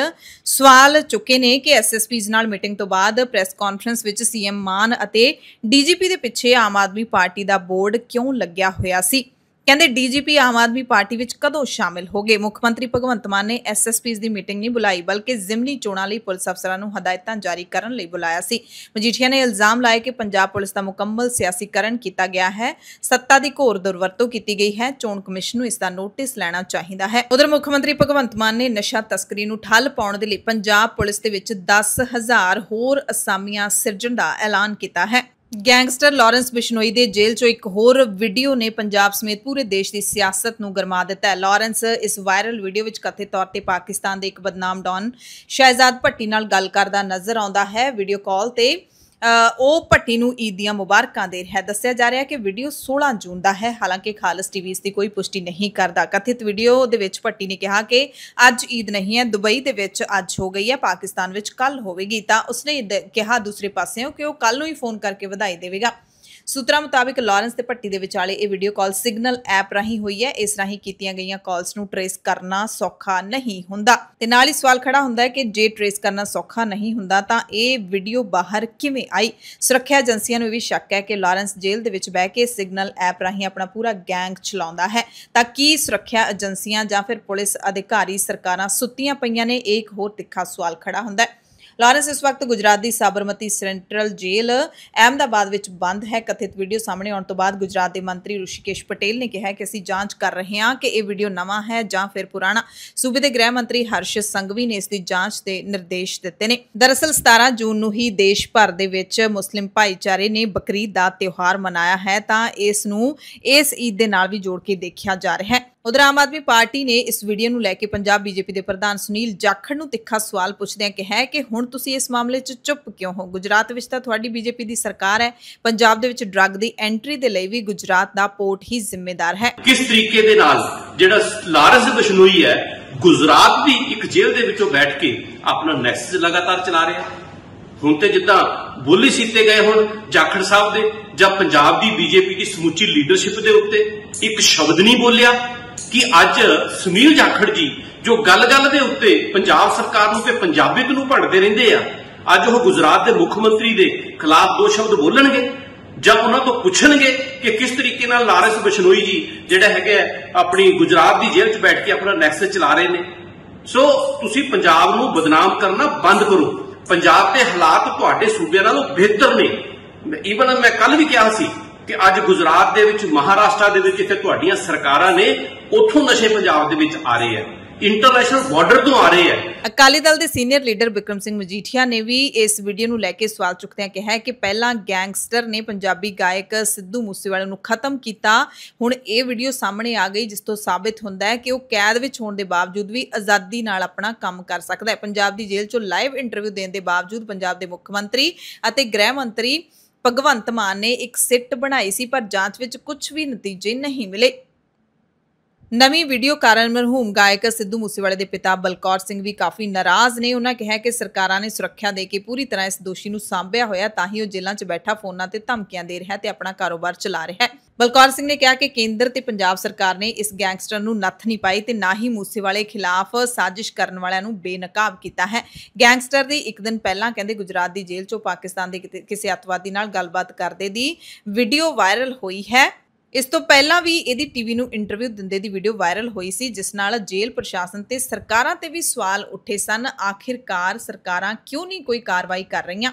ਸਵਾਲ ਚੁੱਕੇ ਨੇ ਕਿ ਐਸਐਸਪੀਜ਼ ਨਾਲ ਮੀਟਿੰਗ ਤੋਂ ਬਾਅਦ ਪ੍ਰੈਸ ਪ੍ਰੈਸ ਕਾਨਫਰੰਸ ਵਿੱਚ ਸੀਐਮ ਮਾਨ ਅਤੇ ਡੀਜੀਪੀ ਦੇ ਪਿੱਛੇ ਆਮ ਆਦਮੀ ਪਾਰਟੀ ਦਾ ਬੋਰਡ ਕਿਉਂ ਲੱਗਿਆ ਹੋਇਆ ਸੀ ਕਹਿੰਦੇ ਡੀਜੀਪੀ ਆਮ ਆਦਮੀ ਪਾਰਟੀ ਵਿੱਚ ਕਦੋਂ ਸ਼ਾਮਿਲ ਹੋਗੇ ਮੁੱਖ ਮੰਤਰੀ ਭਗਵੰਤ ਮਾਨ ਨੇ ਐਸਐਸਪੀਜ਼ ਦੀ ਮੀਟਿੰਗ ਨਹੀਂ ਬੁਲਾਈ ਬਲਕਿ ਜ਼ਿਮਨੀ ਚੋਣਾਂ ਲਈ ਪੁਲਿਸ ਅਫਸਰਾਂ ਨੂੰ ਹਦਾਇਤਾਂ ਜਾਰੀ ਕਰਨ ਲਈ ਬੁਲਾਇਆ ਸੀ ਮਜੀਠੀਆ ਨੇ ਇਲਜ਼ਾਮ ਲਾਇਆ ਕਿ ਪੰਜਾਬ ਪੁਲਿਸ ਦਾ ਮੁਕੰਮਲ ਸਿਆਸੀਕਰਨ ਕੀਤਾ ਗਿਆ ਹੈ ਸੱਤਾ ਦੀ ਘੋਰ ਦੁਰਵਰਤੋਂ ਕੀਤੀ ਗਈ ਹੈ ਚੋਣ ਕਮਿਸ਼ਨ ਨੂੰ ਇਸ ਦਾ ਨੋਟਿਸ ਲੈਣਾ ਚਾਹੀਦਾ ਹੈ ਉਧਰ ਮੁੱਖ ਮੰਤਰੀ ਭਗਵੰਤ ਮਾਨ ਨੇ ਨਸ਼ਾ ਤਸਕਰੀ ਨੂੰ ਠੱਲ ਪਾਉਣ ਦੇ ਲਈ ਪੰਜਾਬ ਪੁਲਿਸ ਦੇ ਵਿੱਚ 10000 ਹੋਰ ਅਸਾਮੀਆਂ ਸਿਰਜਣ ਦਾ ਐਲਾਨ ਕੀਤਾ ਹੈ ਗੈਂਗਸਟਰ ਲਾਰੈਂਸ ਬਿਸ਼ਨੋਈ ਦੇ ਜੇਲ੍ਹ 'ਚੋਂ ਇੱਕ ਹੋਰ ਵੀਡੀਓ ਨੇ ਪੰਜਾਬ ਸਮੇਤ ਪੂਰੇ ਦੇਸ਼ ਦੀ ਸਿਆਸਤ ਨੂੰ ਗਰਮਾ ਦਿੱਤਾ ਹੈ ਲਾਰੈਂਸ ਇਸ ਵਾਇਰਲ ਵੀਡੀਓ ਵਿੱਚ ਕਥਿਤ ਤੌਰ ਤੇ ਪਾਕਿਸਤਾਨ ਦੇ ਇੱਕ ਬਦਨਾਮ ਡੌਨ ਸ਼ਹਿਜ਼ਾਦ ਭੱਟੀ ਨਾਲ ਗੱਲ ਕਰਦਾ ਨਜ਼ਰ ਆਉਂਦਾ ਹੈ ਵੀਡੀਓ ਕਾਲ ਤੇ ਉਹ ਭੱਟੀ ਨੂੰ ਈਦ ਦੀਆਂ ਮੁਬਾਰਕਾਂ ਦੇ ਰਿਹਾ ਦੱਸਿਆ ਜਾ ਰਿਹਾ ਕਿ ਵੀਡੀਓ 16 ਜੂਨ ਦਾ ਹੈ ਹਾਲਾਂਕਿ ਖਾਲਸ ਟੀਵੀ ਇਸ ਦੀ ਕੋਈ ਪੁਸ਼ਟੀ ਨਹੀਂ ਕਰਦਾ ਕਥਿਤ ਵੀਡੀਓ ਦੇ ਵਿੱਚ ਭੱਟੀ ਨੇ ਕਿਹਾ ਕਿ ਅੱਜ ਈਦ ਨਹੀਂ ਹੈ ਦੁਬਈ ਦੇ ਵਿੱਚ ਅੱਜ ਹੋ ਗਈ ਹੈ ਪਾਕਿਸਤਾਨ ਵਿੱਚ ਕੱਲ ਹੋਵੇਗੀ ਤਾਂ ਉਸਨੇ ਕਿਹਾ ਦੂਸਰੇ ਪਾਸੇ ਕਿ ਉਹ ਕੱਲ ਨੂੰ ਹੀ ਫੋਨ ਕਰਕੇ ਵਧਾਈ ਦੇਵੇਗਾ ਸੂਤਰਾਂ ਮੁਤਾਬਕ ਲਾਰੈਂਸ ਤੇ ਭੱਟੀ ਦੇ ਵਿਚਾਲੇ ਇਹ ਵੀਡੀਓ ਕਾਲ ਸਿਗਨਲ ਐਪ ਰਾਹੀਂ ਹੋਈ ਹੈ ਇਸ ਰਾਹੀਂ ਕੀਤੀਆਂ ਗਈਆਂ ਕਾਲਸ ਨੂੰ ਟ੍ਰੇਸ ਕਰਨਾ ਸੌਖਾ ਨਹੀਂ ਹੁੰਦਾ ਤੇ ਨਾਲ ਹੀ ਸਵਾਲ ਖੜਾ ਹੁੰਦਾ ਹੈ ਕਿ ਜੇ ਟ੍ਰੇਸ ਕਰਨਾ ਸੌਖਾ ਨਹੀਂ ਹੁੰਦਾ ਤਾਂ ਇਹ ਵੀਡੀਓ ਬਾਹਰ ਕਿਵੇਂ ਆਈ ਸੁਰੱਖਿਆ ਏਜੰਸੀਆਂ ਨੂੰ ਵੀ ਸ਼ੱਕ ਹੈ ਕਿ ਲਾਰੈਂਸ ਜੇਲ੍ਹ ਦੇ ਵਿੱਚ ਬਹਿ ਕੇ ਸਿਗਨਲ ਐਪ ਰਾਹੀਂ ਆਪਣਾ ਪੂਰਾ ਗੈਂਗ ਚਲਾਉਂਦਾ ਹੈ ਤਾਂ ਕੀ ਸੁਰੱਖਿਆ ਏਜੰਸੀਆਂ ਜਾਂ ਫਿਰ ਪੁਲਿਸ ਅਧਿਕਾਰੀ ਸਰਕਾਰਾਂ ਸੁੱਤੀਆਂ ਪਈਆਂ ਨੇ ਇਹ ਇੱਕ ਹੋਰ ਤਿੱਖਾ ਸਵਾਲ ਖੜਾ ਹੁੰਦਾ ਹੈ ਲਾਰੈਂਸ ਇਸ ਵਕਤ ਗੁਜਰਾਤ ਦੀ ਸਾਬਰਮਤੀ ਸੈਂਟਰਲ ਜੇਲ੍ਹ ਅਹਿਮਦਾਬਾਦ ਵਿੱਚ ਬੰਦ ਹੈ ਕਥਿਤ ਵੀਡੀਓ ਸਾਹਮਣੇ ਆਉਣ ਤੋਂ ਬਾਅਦ ਗੁਜਰਾਤ ਦੇ ਮੰਤਰੀ ਰਿਸ਼ੀਕੇਸ਼ ਪਟੇਲ ਨੇ ਕਿਹਾ ਕਿ ਅਸੀਂ ਜਾਂਚ ਕਰ ਰਹੇ ਹਾਂ ਕਿ ਇਹ ਵੀਡੀਓ ਨਵਾਂ ਹੈ ਜਾਂ ਫਿਰ ਪੁਰਾਣਾ ਸੂਬੇ ਦੇ ਗ੍ਰਹਿ ਮੰਤਰੀ ਹਰਸ਼ ਸੰਘਵੀ ਨੇ ਇਸ ਦੀ ਜਾਂਚ ਦੇ ਨਿਰਦੇਸ਼ ਦਿੱਤੇ ਨੇ ਦਰਅਸਲ 17 ਜੂਨ ਨੂੰ ਹੀ ਦੇਸ਼ ਭਰ ਦੇ ਵਿੱਚ ਮੁਸਲਿਮ ਭਾਈਚਾਰੇ ਨੇ ਬਕਰੀਦ ਦਾ ਤਿਉਹਾਰ ਮਨਾਇਆ ਹੈ ਤਾਂ ਇਸ ਨੂੰ ਇਸ ਈਦ ਦੇ ਨਾਲ ਵੀ ਜੋੜ ਕੇ ਦੇਖਿਆ ਜਾ ਰਿਹਾ ਹੈ ਉਧਰ ਆਮ ਆਦਮੀ ਪਾਰਟੀ ਨੇ ਇਸ ਵੀਡੀਓ ਨੂੰ ਲੈ ਕੇ ਪੰਜਾਬ ਬੀਜੇਪੀ ਦੇ ਪ੍ਰਧਾਨ ਸੁਨੀਲ ਜਾਖੜ ਨੂੰ ਤਿੱਖਾ ਸਵਾਲ ਪੁੱਛਦਿਆਂ ਕਿਹਾ ਕਿ ਹੁਣ ਤੁਸੀਂ ਇਸ ਮਾਮਲੇ 'ਚ ਚੁੱਪ ਕਿਉਂ ਹੋ ਗੁਜਰਾਤ ਵਿੱਚ ਤਾਂ ਤੁਹਾਡੀ ਬੀਜੇਪੀ ਦੀ ਸਰਕਾਰ ਹੈ ਪੰਜਾਬ ਦੇ ਵਿੱਚ ਡਰੱਗ ਦੀ ਐਂਟਰੀ ਦੇ ਲਈ ਵੀ ਗੁਜਰਾਤ ਦਾ ਪੋਰਟ ਹੀ ਜ਼ਿੰਮੇਦਾਰ ਹੈ ਕਿਸ ਤਰੀਕੇ ਦੇ ਨਾਲ ਜਿਹੜਾ ਲਾਰਸ ਬਸ਼ਨੋਈ ਹੈ ਗੁਜਰਾਤ ਦੀ ਇੱਕ ਜੇਲ੍ਹ ਦੇ ਵਿੱਚੋਂ ਬੈਠ ਕੇ ਆਪਣਾ ਨੈਕਸਸ ਲਗਾਤਾਰ ਚਲਾ ਰਿਹਾ ਹੁਣ ਤੇ ਜਿੱਦਾਂ ਬੋਲੀ ਸੀਤੇ ਗਏ ਹੁਣ ਜਾਖੜ ਸਾਹਿਬ ਦੇ ਜਾਂ ਪੰਜਾਬ ਦੀ ਬੀਜੇਪੀ ਦੀ ਸਮੁੱਚੀ ਲੀਡਰਸ਼ਿਪ ਦੇ ਉੱਤੇ ਇੱਕ ਸ਼ਬਦ ਨਹੀਂ ਬੋਲਿਆ ਕਿ ਅੱਜ ਸੁਨੀਲ ਜਾਖੜ ਜੀ ਜੋ ਗੱਲ-ਗੱਲ ਦੇ ਉੱਤੇ ਪੰਜਾਬ ਸਰਕਾਰ ਨੂੰ ਤੇ ਪੰਜਾਬੀਤ ਨੂੰ ਭੰਡਦੇ ਰਹਿੰਦੇ ਆ ਅੱਜ ਉਹ ਗੁਜਰਾਤ ਦੇ ਮੁੱਖ ਮੰਤਰੀ ਦੇ ਖਿਲਾਫ ਦੋ ਸ਼ਬਦ ਬੋਲਣਗੇ ਜਾਂ ਉਹਨਾਂ ਤੋਂ ਪੁੱਛਣਗੇ ਕਿ ਕਿਸ ਤਰੀਕੇ ਨਾਲ ਲਾਰਸ ਬਿਸ਼ਨੋਈ ਜੀ ਜਿਹੜਾ ਹੈਗਾ ਆਪਣੀ ਗੁਜਰਾਤ ਦੀ ਜੇਲ੍ਹ 'ਚ ਬੈਠ ਕੇ ਆਪਣਾ ਨੈਕਸਸ ਚਲਾ ਰਹੇ ਨੇ ਸੋ ਤੁਸੀਂ ਪੰਜਾਬ ਨੂੰ ਬਦਨਾਮ ਕਰਨਾ ਬੰਦ ਕਰੋ ਪੰਜਾਬ ਦੇ ਹਾਲਾਤ ਤੁਹਾਡੇ ਸੂਬਿਆਂ ਨਾਲੋਂ ਬਿਹਤਰ ਨੇ ਈਵਨ ਮੈਂ ਕੱਲ ਵੀ ਕਿਹਾ ਸੀ ਕਿ ਅੱਜ ਗੁਜਰਾਤ ਦੇ ਵਿੱਚ ਮਹਾਰਾਸ਼ਟਰ ਦੇ ਵਿੱਚ ਜਿੱਥੇ ਤੁਹਾਡੀਆਂ ਸਰਕਾਰਾਂ ਨੇ ਉੱਥੋਂ ਨਸ਼ੇ ਪੰਜਾਬ ਦੇ ਵਿੱਚ ਆ ਰਹੇ ਆ ਇੰਟਰਨੈਸ਼ਨਲ ਬਾਰਡਰ ਤੋਂ ਆ ਰਹੇ ਆ ਅਕਾਲੀ ਦਲ ਦੇ ਸੀਨੀਅਰ ਲੀਡਰ ਵਿਕਰਮ ਸਿੰਘ ਮਜੀਠੀਆ ਨੇ ਵੀ ਇਸ ਵੀਡੀਓ ਨੂੰ ਲੈ ਕੇ ਸਵਾਲ ਚੁੱਕਦਿਆਂ ਕਿਹਾ ਹੈ ਕਿ ਪਹਿਲਾਂ ਗੈਂਗਸਟਰ ਨੇ ਪੰਜਾਬੀ ਗਾਇਕ ਸਿੱਧੂ ਮੂਸੇਵਾਲੇ ਨੂੰ ਖਤਮ ਕੀਤਾ ਹੁਣ ਇਹ ਵੀਡੀਓ ਸਾਹਮਣੇ ਆ ਗਈ ਜਿਸ ਤੋਂ ਸਾਬਤ ਹੁੰਦਾ ਹੈ ਕਿ ਉਹ ਕੈਦ ਵਿੱਚ ਹੋਣ ਦੇ ਬਾਵਜੂਦ ਵੀ ਆਜ਼ਾਦੀ ਨਾਲ ਆਪਣਾ ਕੰਮ ਕਰ ਸਕਦਾ ਹੈ ਪੰਜਾਬ ਦੀ ਜੇਲ੍ਹ 'ਚੋਂ ਲਾਈਵ ਇੰਟਰਵਿਊ ਦੇਣ ਦੇ ਬਾਵਜੂਦ ਪੰਜਾਬ ਦੇ ਮੁੱਖ ਮੰਤਰੀ ਅਤੇ ਗ੍ਰਹਿ ਮੰਤਰੀ ਭਗਵੰਤ ਮਾਨ ਨੇ ਇੱਕ ਸਿੱਟ ਬਣਾਈ ਸੀ ਪਰ ਜਾਂਚ ਵਿੱਚ ਕੁਝ ਵੀ ਨਤੀਜੇ ਨਹੀਂ ਮਿਲੇ ਨਵੀਂ ਵੀਡੀਓ ਕਾਰਨ ਮਰਹੂਮ ਗਾਇਕ ਸਿੱਧੂ ਮੂਸੇਵਾਲੇ ਦੇ ਪਿਤਾ ਬਲਕੌਰ ਸਿੰਘ ਵੀ ਕਾਫੀ ਨਾਰਾਜ਼ ਨੇ ਉਹਨਾਂ ਕਿਹਾ ਕਿ ਸਰਕਾਰਾਂ ਨੇ ਸੁਰੱਖਿਆ ਦੇ ਕੇ ਪੂਰੀ ਤਰ੍ਹਾਂ ਇਸ ਦੋਸ਼ੀ ਨੂੰ ਸਾਂਭਿਆ ਹੋਇਆ ਤਾਂ ਹੀ ਉਹ ਜੇਲ੍ਹਾਂ 'ਚ ਬੈਠਾ ਫੋਨਾਂ ਤੇ ਧਮਕੀਆਂ ਦੇ ਰਿਹਾ ਤੇ ਆਪਣਾ ਕਾਰੋਬਾਰ ਚਲਾ ਰਿਹਾ ਹੈ ਬਲਕੌਰ ਸਿੰਘ ਨੇ ਕਿਹਾ ਕਿ ਕੇਂਦਰ ਤੇ ਪੰਜਾਬ ਸਰਕਾਰ ਨੇ ਇਸ ਗੈਂਗਸਟਰ ਨੂੰ ਨੱਥ ਨਹੀਂ ਪਾਈ ਤੇ ਨਾ ਹੀ ਮੂਸੇਵਾਲੇ ਖਿਲਾਫ ਸਾਜ਼ਿਸ਼ ਕਰਨ ਵਾਲਿਆਂ ਨੂੰ ਬੇਨਕਾਬ ਕੀਤਾ ਹੈ ਗੈਂਗਸਟਰ ਦੀ ਇੱਕ ਦਿਨ ਪਹਿਲਾਂ ਕਹਿੰਦੇ ਗੁਜਰਾਤ ਦੀ ਜੇਲ੍ਹ 'ਚੋਂ ਪਾਕਿਸਤਾਨ ਦੇ ਕਿਸੇ ਅਤਵਾਦੀ ਨਾਲ ਗੱਲਬਾਤ ਕਰਦੇ ਦੀ ਵੀਡੀਓ ਵਾਇਰਲ ਹੋਈ ਹੈ ਇਸ ਤੋਂ ਪਹਿਲਾਂ ਵੀ ਇਹਦੀ ਟੀਵੀ ਨੂੰ ਇੰਟਰਵਿਊ ਦਿੰਦੇ ਦੀ ਵੀਡੀਓ ਵਾਇਰਲ ਹੋਈ ਸੀ ਜਿਸ ਨਾਲ ਜੇਲ੍ਹ ਪ੍ਰਸ਼ਾਸਨ ਤੇ ਸਰਕਾਰਾਂ ਤੇ ਵੀ ਸਵਾਲ ਉੱਠੇ ਸਨ ਆਖਿਰਕਾਰ ਸਰਕਾਰਾਂ ਕਿਉਂ ਨਹੀਂ ਕੋਈ ਕਾਰਵਾਈ ਕਰ ਰਹੀਆਂ